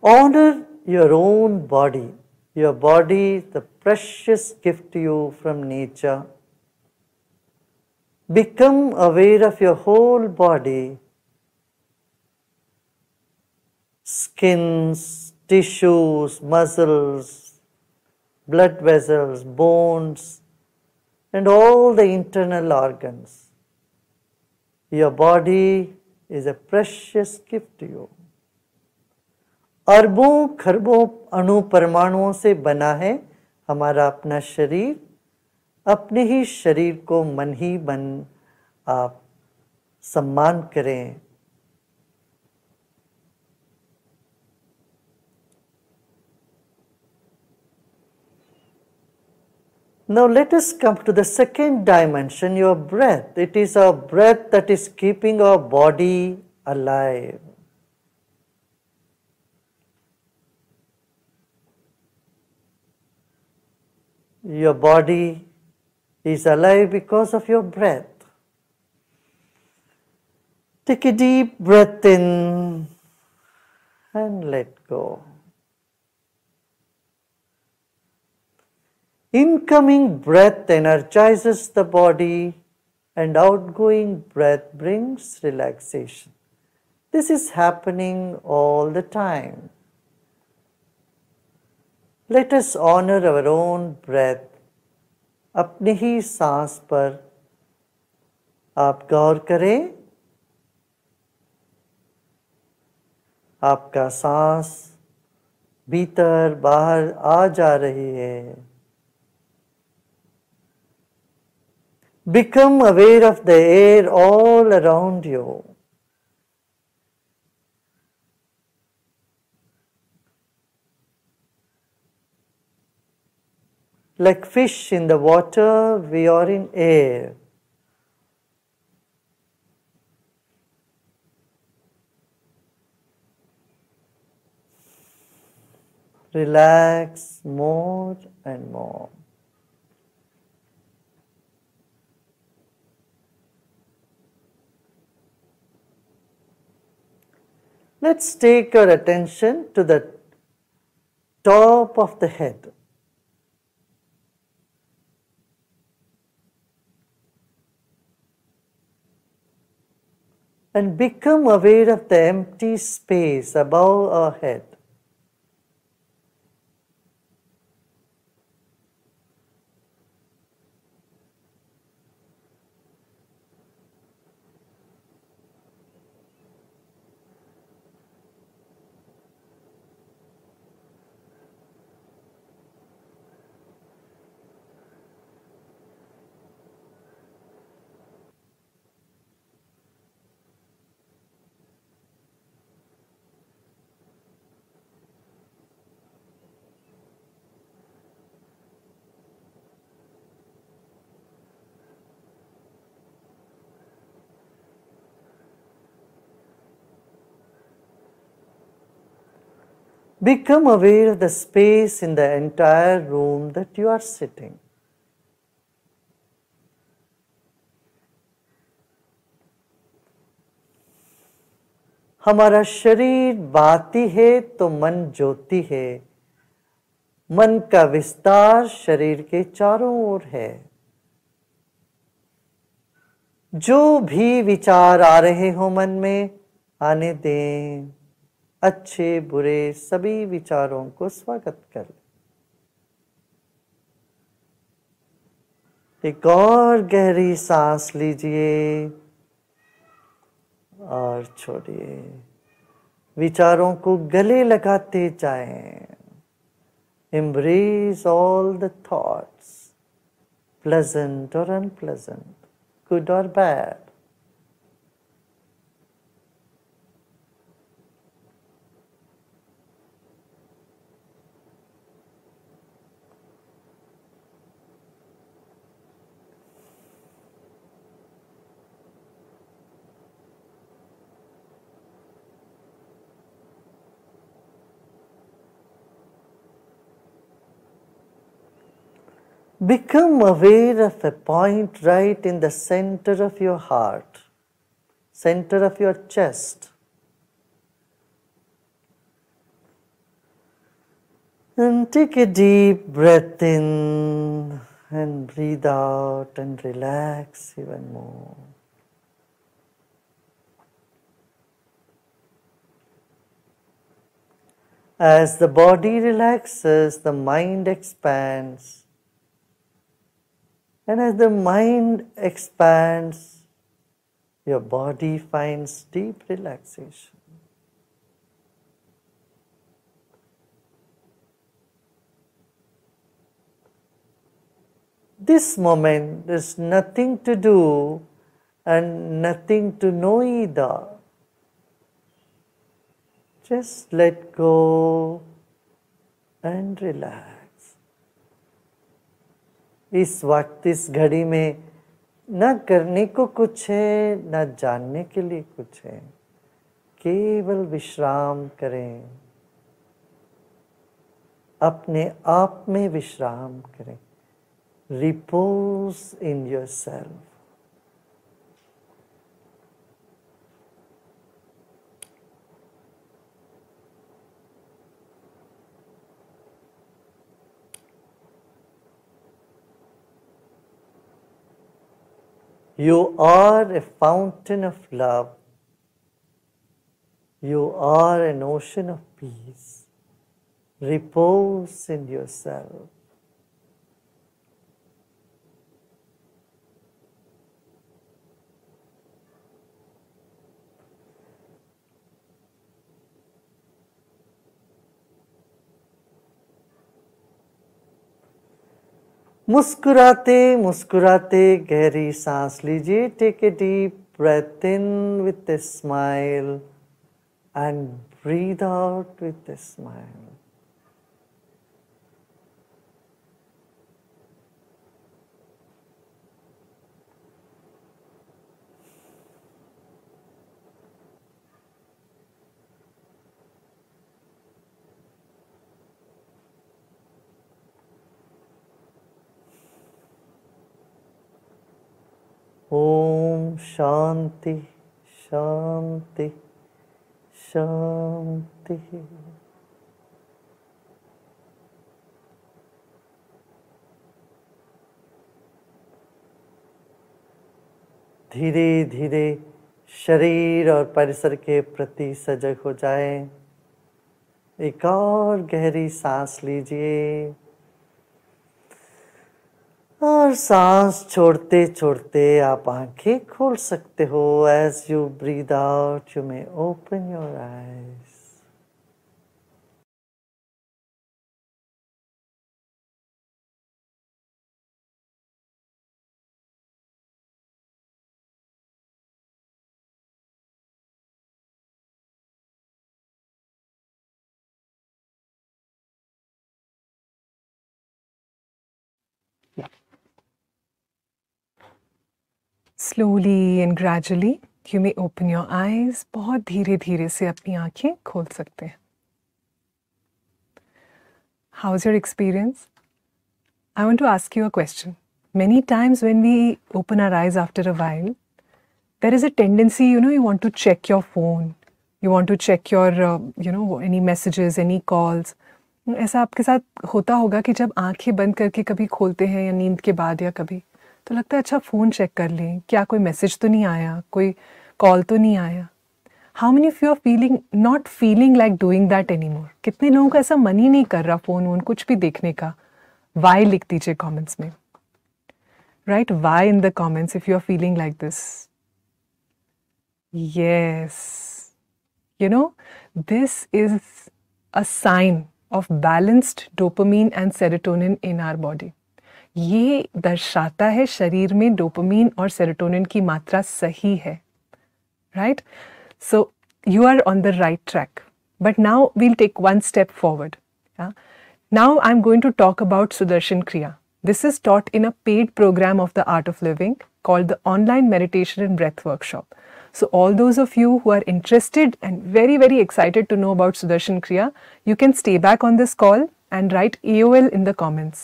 Honor your own body. Your body is the precious gift to you from nature. Become aware of your whole body skins, tissues, muscles, blood vessels, bones, and all the internal organs. Your body is a precious gift to you. अरबों खरबों अणु परमाणुओं से बना है हमारा अपना शरीर अपने ही शरीर को मन ही मन आप सम्मान करें Now let us come to the second dimension, your breath. It is our breath that is keeping our body alive. your body is alive because of your breath. Take a deep breath in and let go. Incoming breath energizes the body and outgoing breath brings relaxation. This is happening all the time. Let us honour our own breath अपने ही सांस पर आप गौर करें आपका सांस भीतर बाहर आ जा रही है become aware of the air all around you Like fish in the water, we are in air. Relax more and more. Let's take your attention to the top of the head. and become aware of the empty space above our head. Become aware of the space in the entire room that you are sitting. हमारा शरीर बाती है तो मन ज्योति है मन का विस्तार शरीर के चारों ओर है जो भी विचार आ रहे हो मन में आने दें अच्छे बुरे सभी विचारों को स्वागत कर एक और गहरी सांस लीजिए और छोड़िए विचारों को गले लगाते जाए embrace all the thoughts pleasant और अनप्लेजेंट गुड और bad Become aware of a point right in the center of your heart, center of your chest. And take a deep breath in and breathe out and relax even more. As the body relaxes, the mind expands. And as the mind expands, your body finds deep relaxation. This moment, there's nothing to do and nothing to know either. Just let go and relax. इस वक्त इस घड़ी में न करने को कुछ है न जानने के लिए कुछ है केवल विश्राम करें अपने आप में विश्राम करें repose in your self You are a fountain of love. You are an ocean of peace. Repose in yourself. मुस्कुराते मुस्कुराते गहरी सांस लीजिए take a deep breath in with a smile and breathe out with a smile Om shanti shanti shanti धीरे धीरे शरीर और परिसर के प्रति सजग हो जाए एक और गहरी सांस लीजिए और सांस छोड़ते छोड़ते आप आंखें खोल सकते हो as you breathe out you may open your eyes slowly and gradually you may open your eyes बहुत धीरे धीरे से अपनी आंखें खोल सकते हैं how is your experience I want to ask you a question many times when we open our eyes after a while, there is a tendency, you know, you want to check your phone, you want to check your, uh, you know, any messages, any calls. ऐसा आपके साथ होता होगा कि जब आंखें बंद करके कभी खोलते हैं या नींद के बाद या कभी तो लगता है अच्छा फ़ोन चेक कर लें क्या कोई मैसेज तो नहीं आया कोई कॉल तो नहीं आया how many of you are feeling not feeling like doing that any more कितने लोगों को ऐसा मन ही नहीं कर रहा फ़ोन वोन कुछ भी देखने का वाई लिख दीजिए कॉमेंट्स में write Y in the comments if you are feeling like this Yes. You know this is a sign of balanced dopamine and serotonin in our body ये दर्शाता है शरीर में डोपामिन और सेरोटोनिन की मात्रा सही है right so you are on the right track but now we'll take one step forward now I am going to talk about Sudarshan Kriya this is taught in a paid programme of the art of living called the online meditation and breath workshop. So all those of you who are interested and very very excited to know about Sudarshan Kriya, you can stay back on this call and write AOL in the comments.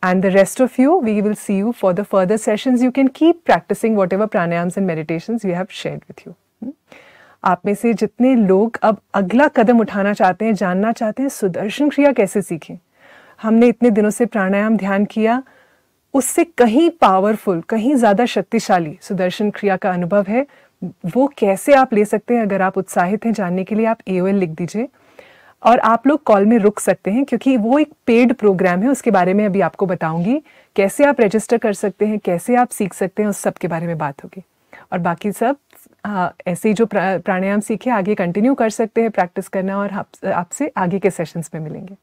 And the rest of you, we will see you for the further sessions. You can keep practicing whatever pranayams and meditations we have shared with you. Hmm? आप में से जितने लोग अब अगला कदम उठाना चाहते हैं जानना चाहते हैं सुदर्शन क्रिया कैसे सीखें हमने इतने दिनों से प्राणायाम ध्यान किया उससे कहीं पावरफुल कहीं ज़्यादा शक्तिशाली सुदर्शन क्रिया का अनुभव है वो कैसे आप ले सकते हैं अगर आप उत्साहित हैं जानने के लिए आप ए लिख दीजिए और आप लोग कॉल में रुक सकते हैं क्योंकि वो एक पेड प्रोग्राम है उसके बारे में अभी आपको बताऊंगी कैसे आप रजिस्टर कर सकते हैं कैसे आप सीख सकते हैं उस सब के बारे में बात होगी और बाकी सब ऐसे ही जो प्राणायाम सीखे आगे कंटिन्यू कर सकते हैं प्रैक्टिस करना और आपसे आप आगे के सेशंस में मिलेंगे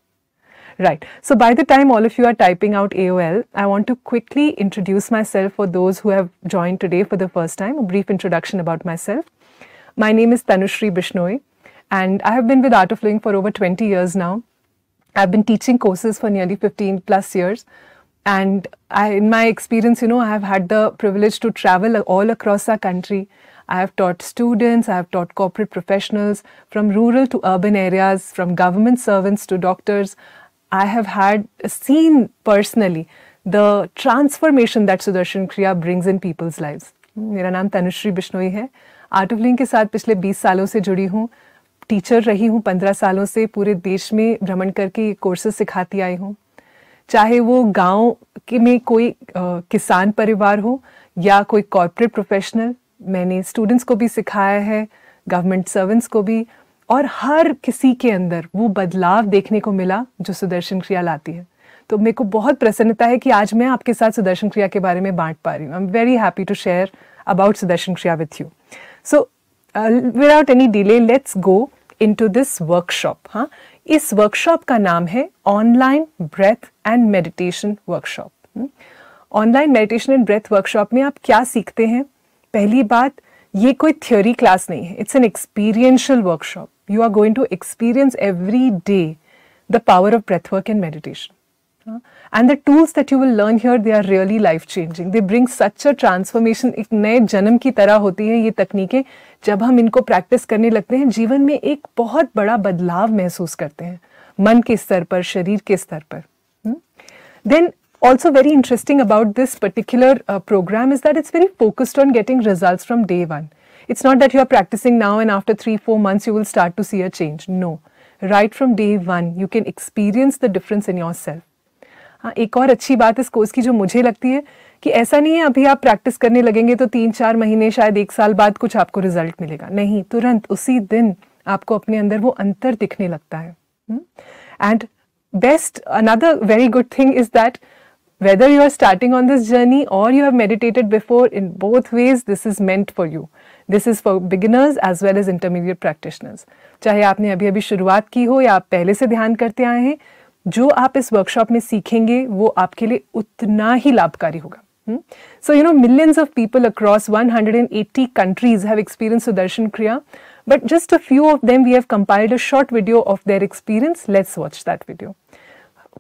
right so by the time all of you are typing out A L I want to quickly introduce myself for those who have join today for the first time brief introduction about myself my name is Tanushree Bishnoi And I have been with Art of Living for over 20 years now. I've been teaching courses for nearly 15 plus years. And I, in my experience, you know, I have had the privilege to travel all across our country. I have taught students, I have taught corporate professionals from rural to urban areas, from government servants to doctors. I have had seen personally the transformation that Sudarshan Kriya brings in people's lives. My name is Bishnoi है I of लिंग के साथ पिछले 20 सालों से जुड़ी teacher रही हूँ पंद्रह सालों से पूरे देश में भ्रमण करके ये कोर्सेज सिखाती आई हूँ चाहे वो गांव के में कोई किसान परिवार हो या कोई कॉरपोरेट प्रोफेशनल मैंने स्टूडेंट्स को भी सिखाया है गवर्नमेंट सर्वेंट्स को भी और हर किसी के अंदर वो बदलाव देखने को मिला जो सुदर्शन क्रिया लाती है तो मेरे को बहुत प्रसन्नता है कि आज मैं आपके साथ सुदर्शन क्रिया के बारे में बांट पा रही हूँ I am very happy to share about Sudarshan Kriya with you so without any delay let's go into this workshop हाँ इस वर्कशॉप का नाम है online breath and meditation workshop online meditation and breath workshop में आप क्या सीखते हैं पहली बात ये कोई थ्योरी क्लास नहीं है it's an experiential workshop you are going to experience every day the power of breath work and meditation And the tools that you will learn here, they are really life changing. They bring such a transformation. एक नए जन्म की तरह होती है ये तकनीकें जब हम इनको प्रैक्टिस करने लगते हैं जीवन में एक बहुत बड़ा बदलाव महसूस करते हैं मन के स्तर पर शरीर के स्तर पर then also very interesting about this particular uh, program is that it's very focused on getting results from day one. It's not that you are practicing now and after three, four months you will start to see a change. No. Right from day one, you can experience the difference in yourself. हाँ एक और अच्छी बात इस course की जो मुझे लगती है कि ऐसा नहीं है अभी आप प्रैक्टिस करने लगेंगे तो तीन चार महीने शायद एक साल बाद कुछ आपको रिजल्ट मिलेगा नहीं तुरंत उसी दिन आपको अपने अंदर वो अंतर दिखने लगता है and best another very good thing is that whether you are starting on this journey और you have meditated before in both ways this is meant for you this is for beginners as well as intermediate practitioners चाहे आपने अभी अभी शुरुआत की हो या आप पहले से ध्यान करते आए हैं जो आप इस वर्कशॉप में सीखेंगे वो आपके लिए उतना ही लाभकारी होगा so you know millions of people across 180 countries have experience Sudarshan Kriya but just a few of them we have compiled a short video of their experience let's watch that video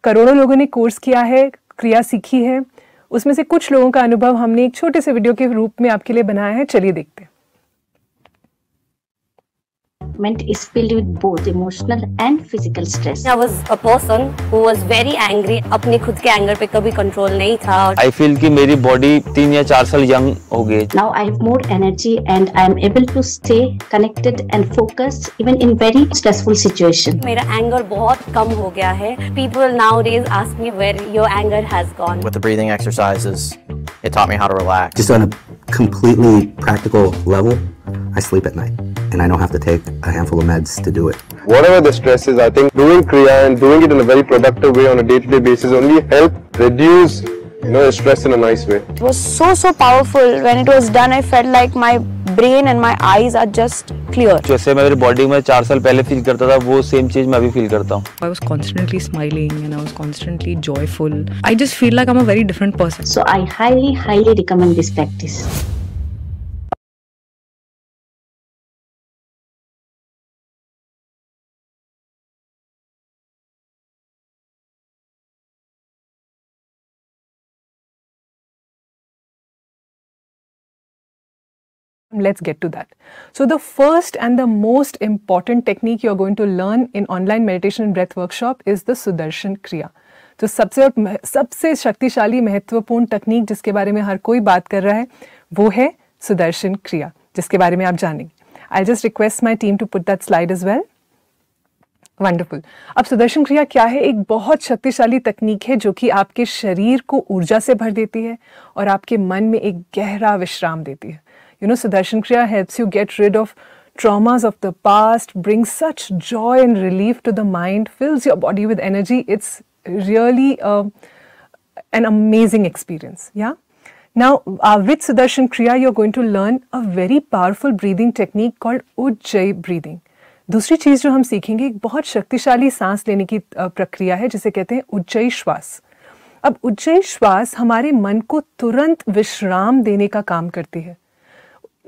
करोड़ों लोगों ने कोर्स किया है क्रिया सीखी है उसमें से कुछ लोगों का अनुभव हमने एक छोटे से वीडियो के रूप में आपके लिए बनाया है चलिए देखते हैं development is filled with both emotional and physical stress. I was a person who was very angry. अपने खुद के anger पे कभी control नहीं था. I feel कि मेरी body तीन या चार साल young हो गई. Now I have more energy and I am able to stay connected and focused even in very stressful situation. मेरा anger बहुत कम हो गया है. People nowadays ask me where your anger has gone. With the breathing exercises, it taught me how to relax. Just on a completely practical level, I sleep at night and I don't have to take a handful of meds to do it. Whatever the stress is, I think doing Kriya and doing it in a very productive way on a day-to-day -day basis only help reduce you know, stress in a nice way. It was so, so powerful. When it was done, I felt like my brain and my eyes are just clear. Just same मेरी my में चार साल the feel करता था वो same चीज was constantly smiling and I was constantly joyful. I just feel like I'm a very different person. So I highly, highly recommend this practice. Let's get to that. So, the first and the most important technique you're going to learn in online meditation and breath workshop is the Sudarshan Kriya. जो तो सबसे सबसे शक्तिशाली महत्वपूर्ण तकनीक जिसके बारे में हर कोई बात कर रहा है वो है सुदर्शन क्रिया जिसके बारे में आप जानेंगे I just request my team to put that slide is well wonderful अब सुदर्शन क्रिया क्या है एक बहुत शक्तिशाली तकनीक है जो कि आपके शरीर को ऊर्जा से भर देती है और आपके मन में एक गहरा विश्राम देती है You know, Sudarshan Kriya helps you get rid of traumas of the past, brings such joy and relief to the mind, fills your body with energy. It's really a, an amazing experience. Yeah. Now, uh, with Sudarshan Kriya, you're going to learn a very powerful breathing technique called Ujjayi breathing. दूसरी चीज़ जो हम सीखेंगे एक बहुत शक्तिशाली सांस लेने की प्रक्रिया है जिसे कहते हैं उज्जयी श्वास अब उज्जयी श्वास हमारे मन को तुरंत विश्राम देने का काम करती है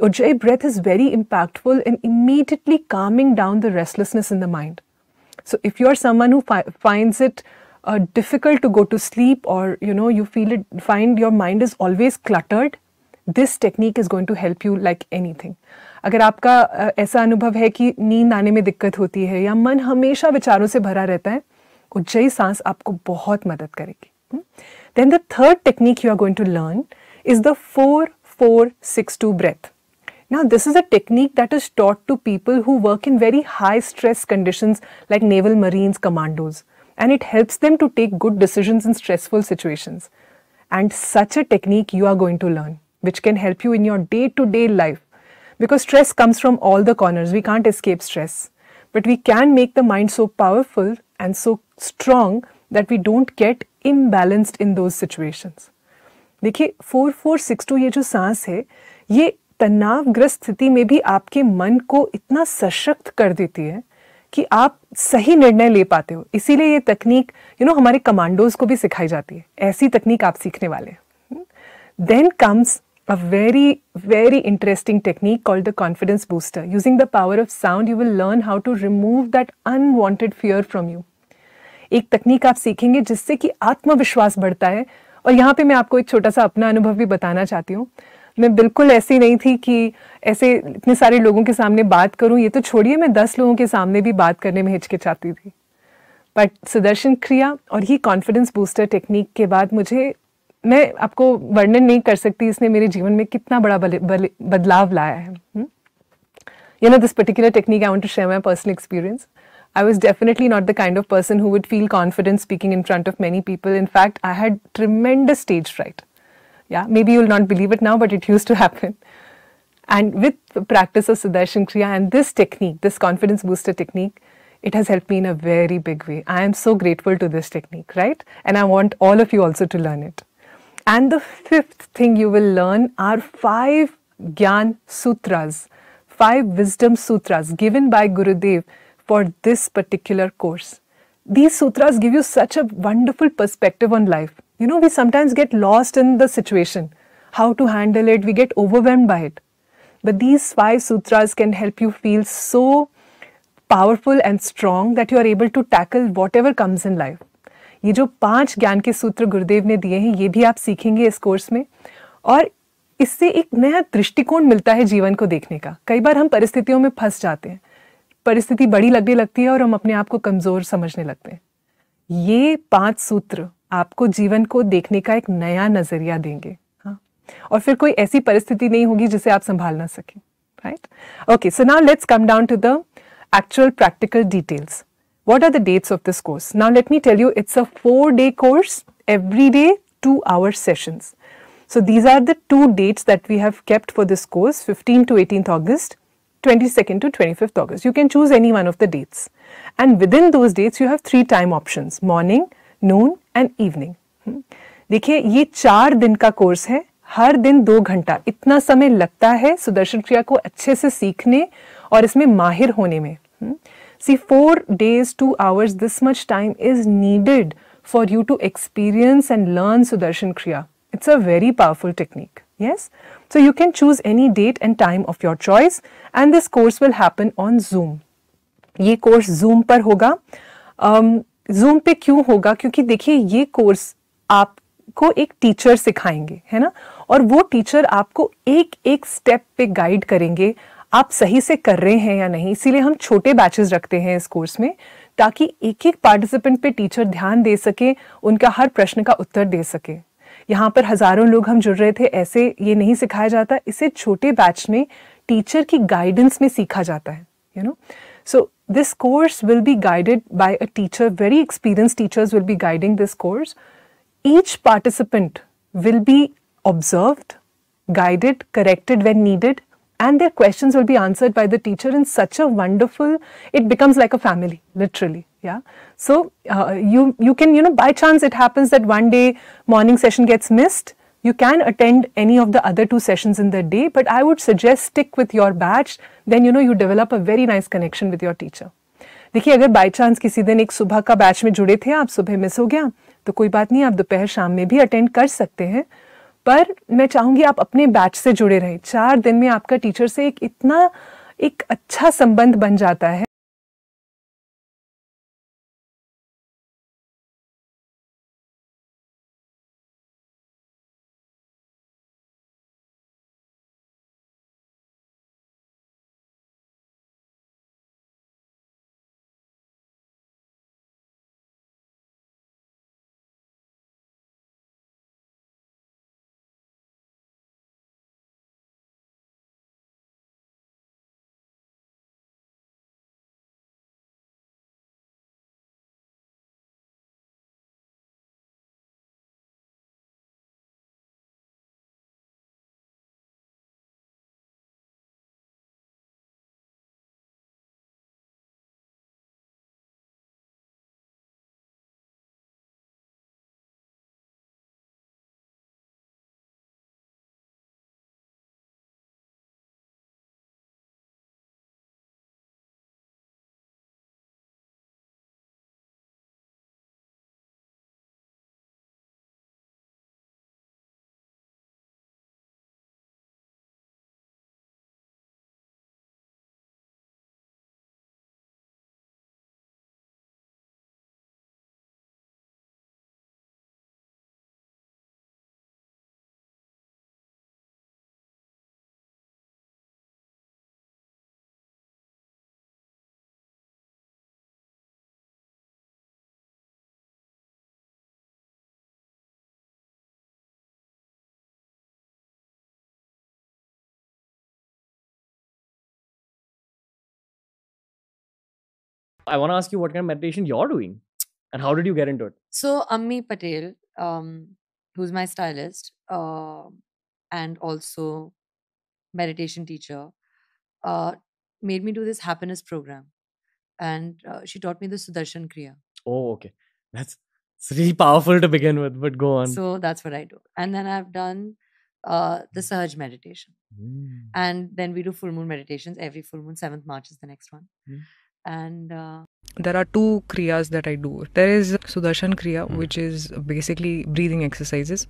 Ujjayi breath is very impactful in immediately calming down the restlessness in the mind. So if you're someone who fi finds it uh, difficult to go to sleep or you know you feel it find your mind is always cluttered this technique is going to help you like anything अगर आपका uh, ऐसा अनुभव है कि नींद आने में दिक्कत होती है या मन हमेशा विचारों से भरा रहता है उज्जयी सांस आपको बहुत मदद करेगी then the third technique you are going to learn is the four four six two breath now, this is a technique that is taught to people who work in very high stress conditions like naval marines, commandos, and it helps them to take good decisions in stressful situations. And such a technique you are going to learn, which can help you in your day to day life. Because stress comes from all the corners, we can't escape stress. But we can make the mind so powerful and so strong that we don't get imbalanced in those situations. देखिए 4462 ये जो सांस है ये तनावग्रस्त स्थिति में भी आपके मन को इतना सशक्त कर देती है कि आप सही निर्णय ले पाते हो इसीलिए ये तकनीक यू नो हमारे कमांडोज को भी सिखाई जाती है ऐसी तकनीक आप सीखने वाले हैं then comes a very very interesting technique called the confidence booster using the power of sound you will learn how to remove that unwanted fear from you एक तकनीक आप सीखेंगे जिससे कि आत्मविश्वास बढ़ता है और यहाँ पे मैं आपको एक छोटा सा अपना अनुभव भी बताना चाहती हूँ मैं बिल्कुल ऐसी नहीं थी कि ऐसे इतने सारे लोगों के सामने बात करूं ये तो छोड़िए मैं दस लोगों के सामने भी बात करने में हिचकिचाती थी बट सुदर्शन क्रिया और ही कॉन्फिडेंस बूस्टर टेक्निक के बाद मुझे मैं आपको वर्णन नहीं कर सकती इसने मेरे जीवन में कितना बड़ा बले, बले, बदलाव लाया है you know this particular technique I want to share my personal experience I was definitely not the kind of person who would feel confident speaking in front of many people. In fact, I had tremendous stage fright. Yeah, maybe you'll not believe it now, but it used to happen. And with the practice of Sudarshan Kriya and this technique, this confidence booster technique, it has helped me in a very big way. I am so grateful to this technique, right? And I want all of you also to learn it. And the fifth thing you will learn are five Gyan Sutras, five wisdom sutras given by Gurudev for this particular course. These sutras give you such a wonderful perspective on life. you know, we sometimes get lost in the situation, how to handle it, we get overwhelmed by it. But these five sutras can help you feel so powerful and strong that you are able to tackle whatever comes in life. ये जो पांच ज्ञान के सूत्र गुरुदेव ने दिए हैं ये भी आप सीखेंगे इस कोर्स में और इससे एक नया दृष्टिकोण मिलता है जीवन को देखने का कई बार हम परिस्थितियों में फंस जाते हैं परिस्थिति बड़ी लगने लगती है और हम अपने आप को कमज़ोर समझने लगते हैं ये पांच सूत्र आपको जीवन को देखने का एक नया नज़रिया देंगे हाँ और फिर कोई ऐसी परिस्थिति नहीं होगी जिसे आप संभाल ना सकें right okay so now let's come down to the actual practical details. What are the dates of this course? Now, let me tell you, it's a four day course, every day, two hour sessions. So, these are the two dates that we have kept for this course 15 to 18th August, 22nd to 25th August. You can choose any one of the dates. And within those dates, you have three time options morning, noon, and evening hmm. देखिए ये चार दिन का course है हर दिन दो घंटा इतना समय लगता है सुदर्शन क्रिया को अच्छे से सीखने और इसमें माहिर होने में see four days two hours this much time is needed for you to experience and learn Sudarshan Kriya it's a very powerful technique yes so you can choose any date and time of your choice and this course will happen on Zoom ये course Zoom पर होगा um, zoom पे क्यों होगा क्योंकि देखिए ये course आपको एक टीचर सिखाएंगे है ना और वो टीचर आपको एक एक स्टेप पे गाइड करेंगे आप सही से कर रहे हैं या नहीं इसीलिए हम छोटे बैचेस रखते हैं इस कोर्स में ताकि एक एक पार्टिसिपेंट पे टीचर ध्यान दे सके उनका हर प्रश्न का उत्तर दे सके यहाँ पर हज़ारों लोग हम जुड़ रहे थे ऐसे ये नहीं सिखाया जाता इसे छोटे बैच में टीचर की गाइडेंस में सीखा जाता है you know so this course will be guided by a teacher, very experienced teachers will be guiding this course. Each participant will be observed, guided, corrected when needed, and their questions will be answered by the teacher in such a wonderful, it becomes like a family, literally. Yeah. So uh, you, you can, you know, by chance it happens that one day morning session gets missed You can attend any of the other two sessions in the day, but I would suggest stick with your batch. Then you know you develop a very nice connection with your teacher. देखिए अगर by chance किसी दिन एक सुबह का batch में जुड़े थे आप सुबह मिस हो गया तो कोई बात नहीं आप दोपहर शाम में भी अटेंड कर सकते हैं पर मैं चाहूंगी आप अपने बैच से जुड़े रहें चार दिन में आपका टीचर से एक इतना एक अच्छा संबंध बन जाता है I want to ask you what kind of meditation you're doing and how did you get into it? So, Ammi Patel, um, who's my stylist uh, and also meditation teacher, uh, made me do this happiness program. And uh, she taught me the Sudarshan Kriya. Oh, okay. That's really powerful to begin with, but go on. So, that's what I do. And then I've done uh, the mm. Sahaj meditation. Mm. And then we do full moon meditations every full moon. 7th March is the next one. Mm and uh, there are two kriyas that I do. There is Sudarshan Kriya, hmm. which is basically breathing exercises.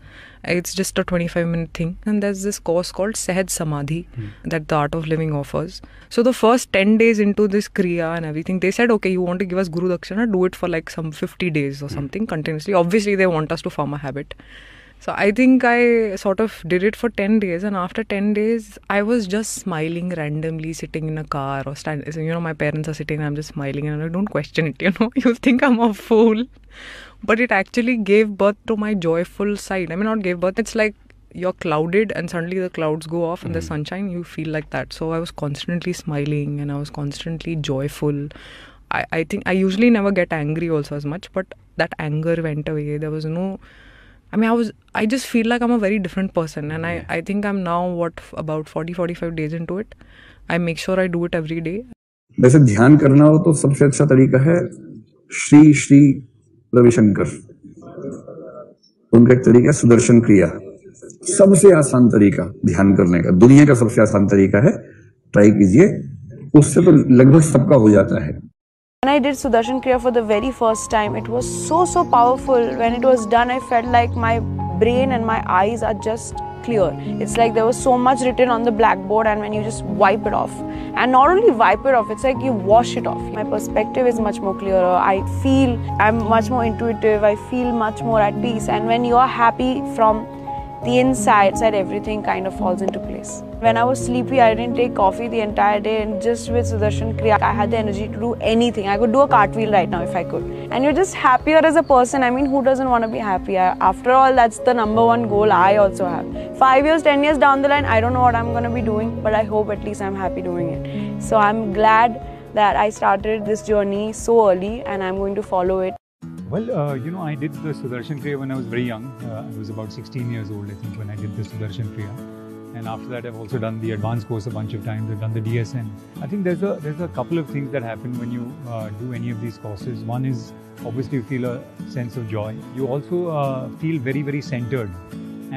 It's just a 25 minute thing. And there's this course called Sahaj Samadhi mm. that the Art of Living offers. So, the first 10 days into this Kriya and everything, they said, okay, you want to give us Guru Dakshina, do it for like some 50 days or hmm. something mm. continuously. Obviously, they want us to form a habit. So I think I sort of did it for 10 days, and after 10 days, I was just smiling randomly, sitting in a car or standing. you know, my parents are sitting, and I'm just smiling, and I like, don't question it, you know, you think I'm a fool. But it actually gave birth to my joyful side. I mean, not gave birth, it's like you're clouded and suddenly the clouds go off and the hmm. sunshine you feel like that so i was constantly smiling and i was constantly joyful I, I think i usually never get angry also as much but that anger went away there was no I mean, I was, I just feel like I'm a very different person. And yeah. I, I think I'm now, what, about 40, 45 days into it. I make sure I do it every day. वैसे ध्यान करना हो तो सबसे अच्छा तरीका है श्री श्री रविशंकर उनका एक तरीका सुदर्शन क्रिया सबसे आसान तरीका ध्यान करने का दुनिया का सबसे आसान तरीका है ट्राई कीजिए उससे तो लगभग सबका हो जाता है I did Sudarshan Kriya for the very first time, it was so so powerful. When it was done, I felt like my brain and my eyes are just clear. It's like there was so much written on the blackboard, and when you just wipe it off, and not only wipe it off, it's like you wash it off. My perspective is much more clearer. I feel I'm much more intuitive. I feel much more at peace. And when you are happy from the inside side, everything kind of falls into place. When I was sleepy, I didn't take coffee the entire day, and just with Sudarshan Kriya, I had the energy to do anything. I could do a cartwheel right now if I could. And you're just happier as a person. I mean, who doesn't want to be happier? After all, that's the number one goal I also have. Five years, ten years down the line, I don't know what I'm going to be doing, but I hope at least I'm happy doing it. So I'm glad that I started this journey so early, and I'm going to follow it. Well, uh, you know, I did the Sudarshan Kriya when I was very young. Uh, I was about 16 years old, I think, when I did the Sudarshan Kriya. And after that, I've also done the advanced course a bunch of times. I've done the DSN. I think there's a there's a couple of things that happen when you uh, do any of these courses. One is obviously you feel a sense of joy. You also uh, feel very very centered,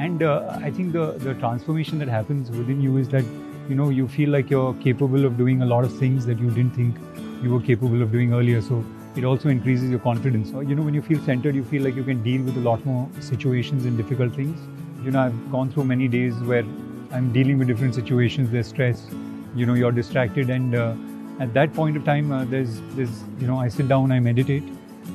and uh, I think the the transformation that happens within you is that you know you feel like you're capable of doing a lot of things that you didn't think you were capable of doing earlier. So it also increases your confidence. Uh, you know, when you feel centered, you feel like you can deal with a lot more situations and difficult things. You know, I've gone through many days where I'm dealing with different situations, there's stress, you know, you're distracted. And uh, at that point of time, uh, there's, there's, you know, I sit down, I meditate,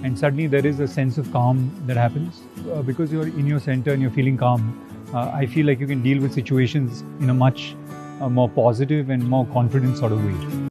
and suddenly there is a sense of calm that happens. Uh, because you're in your center and you're feeling calm, uh, I feel like you can deal with situations in a much uh, more positive and more confident sort of way.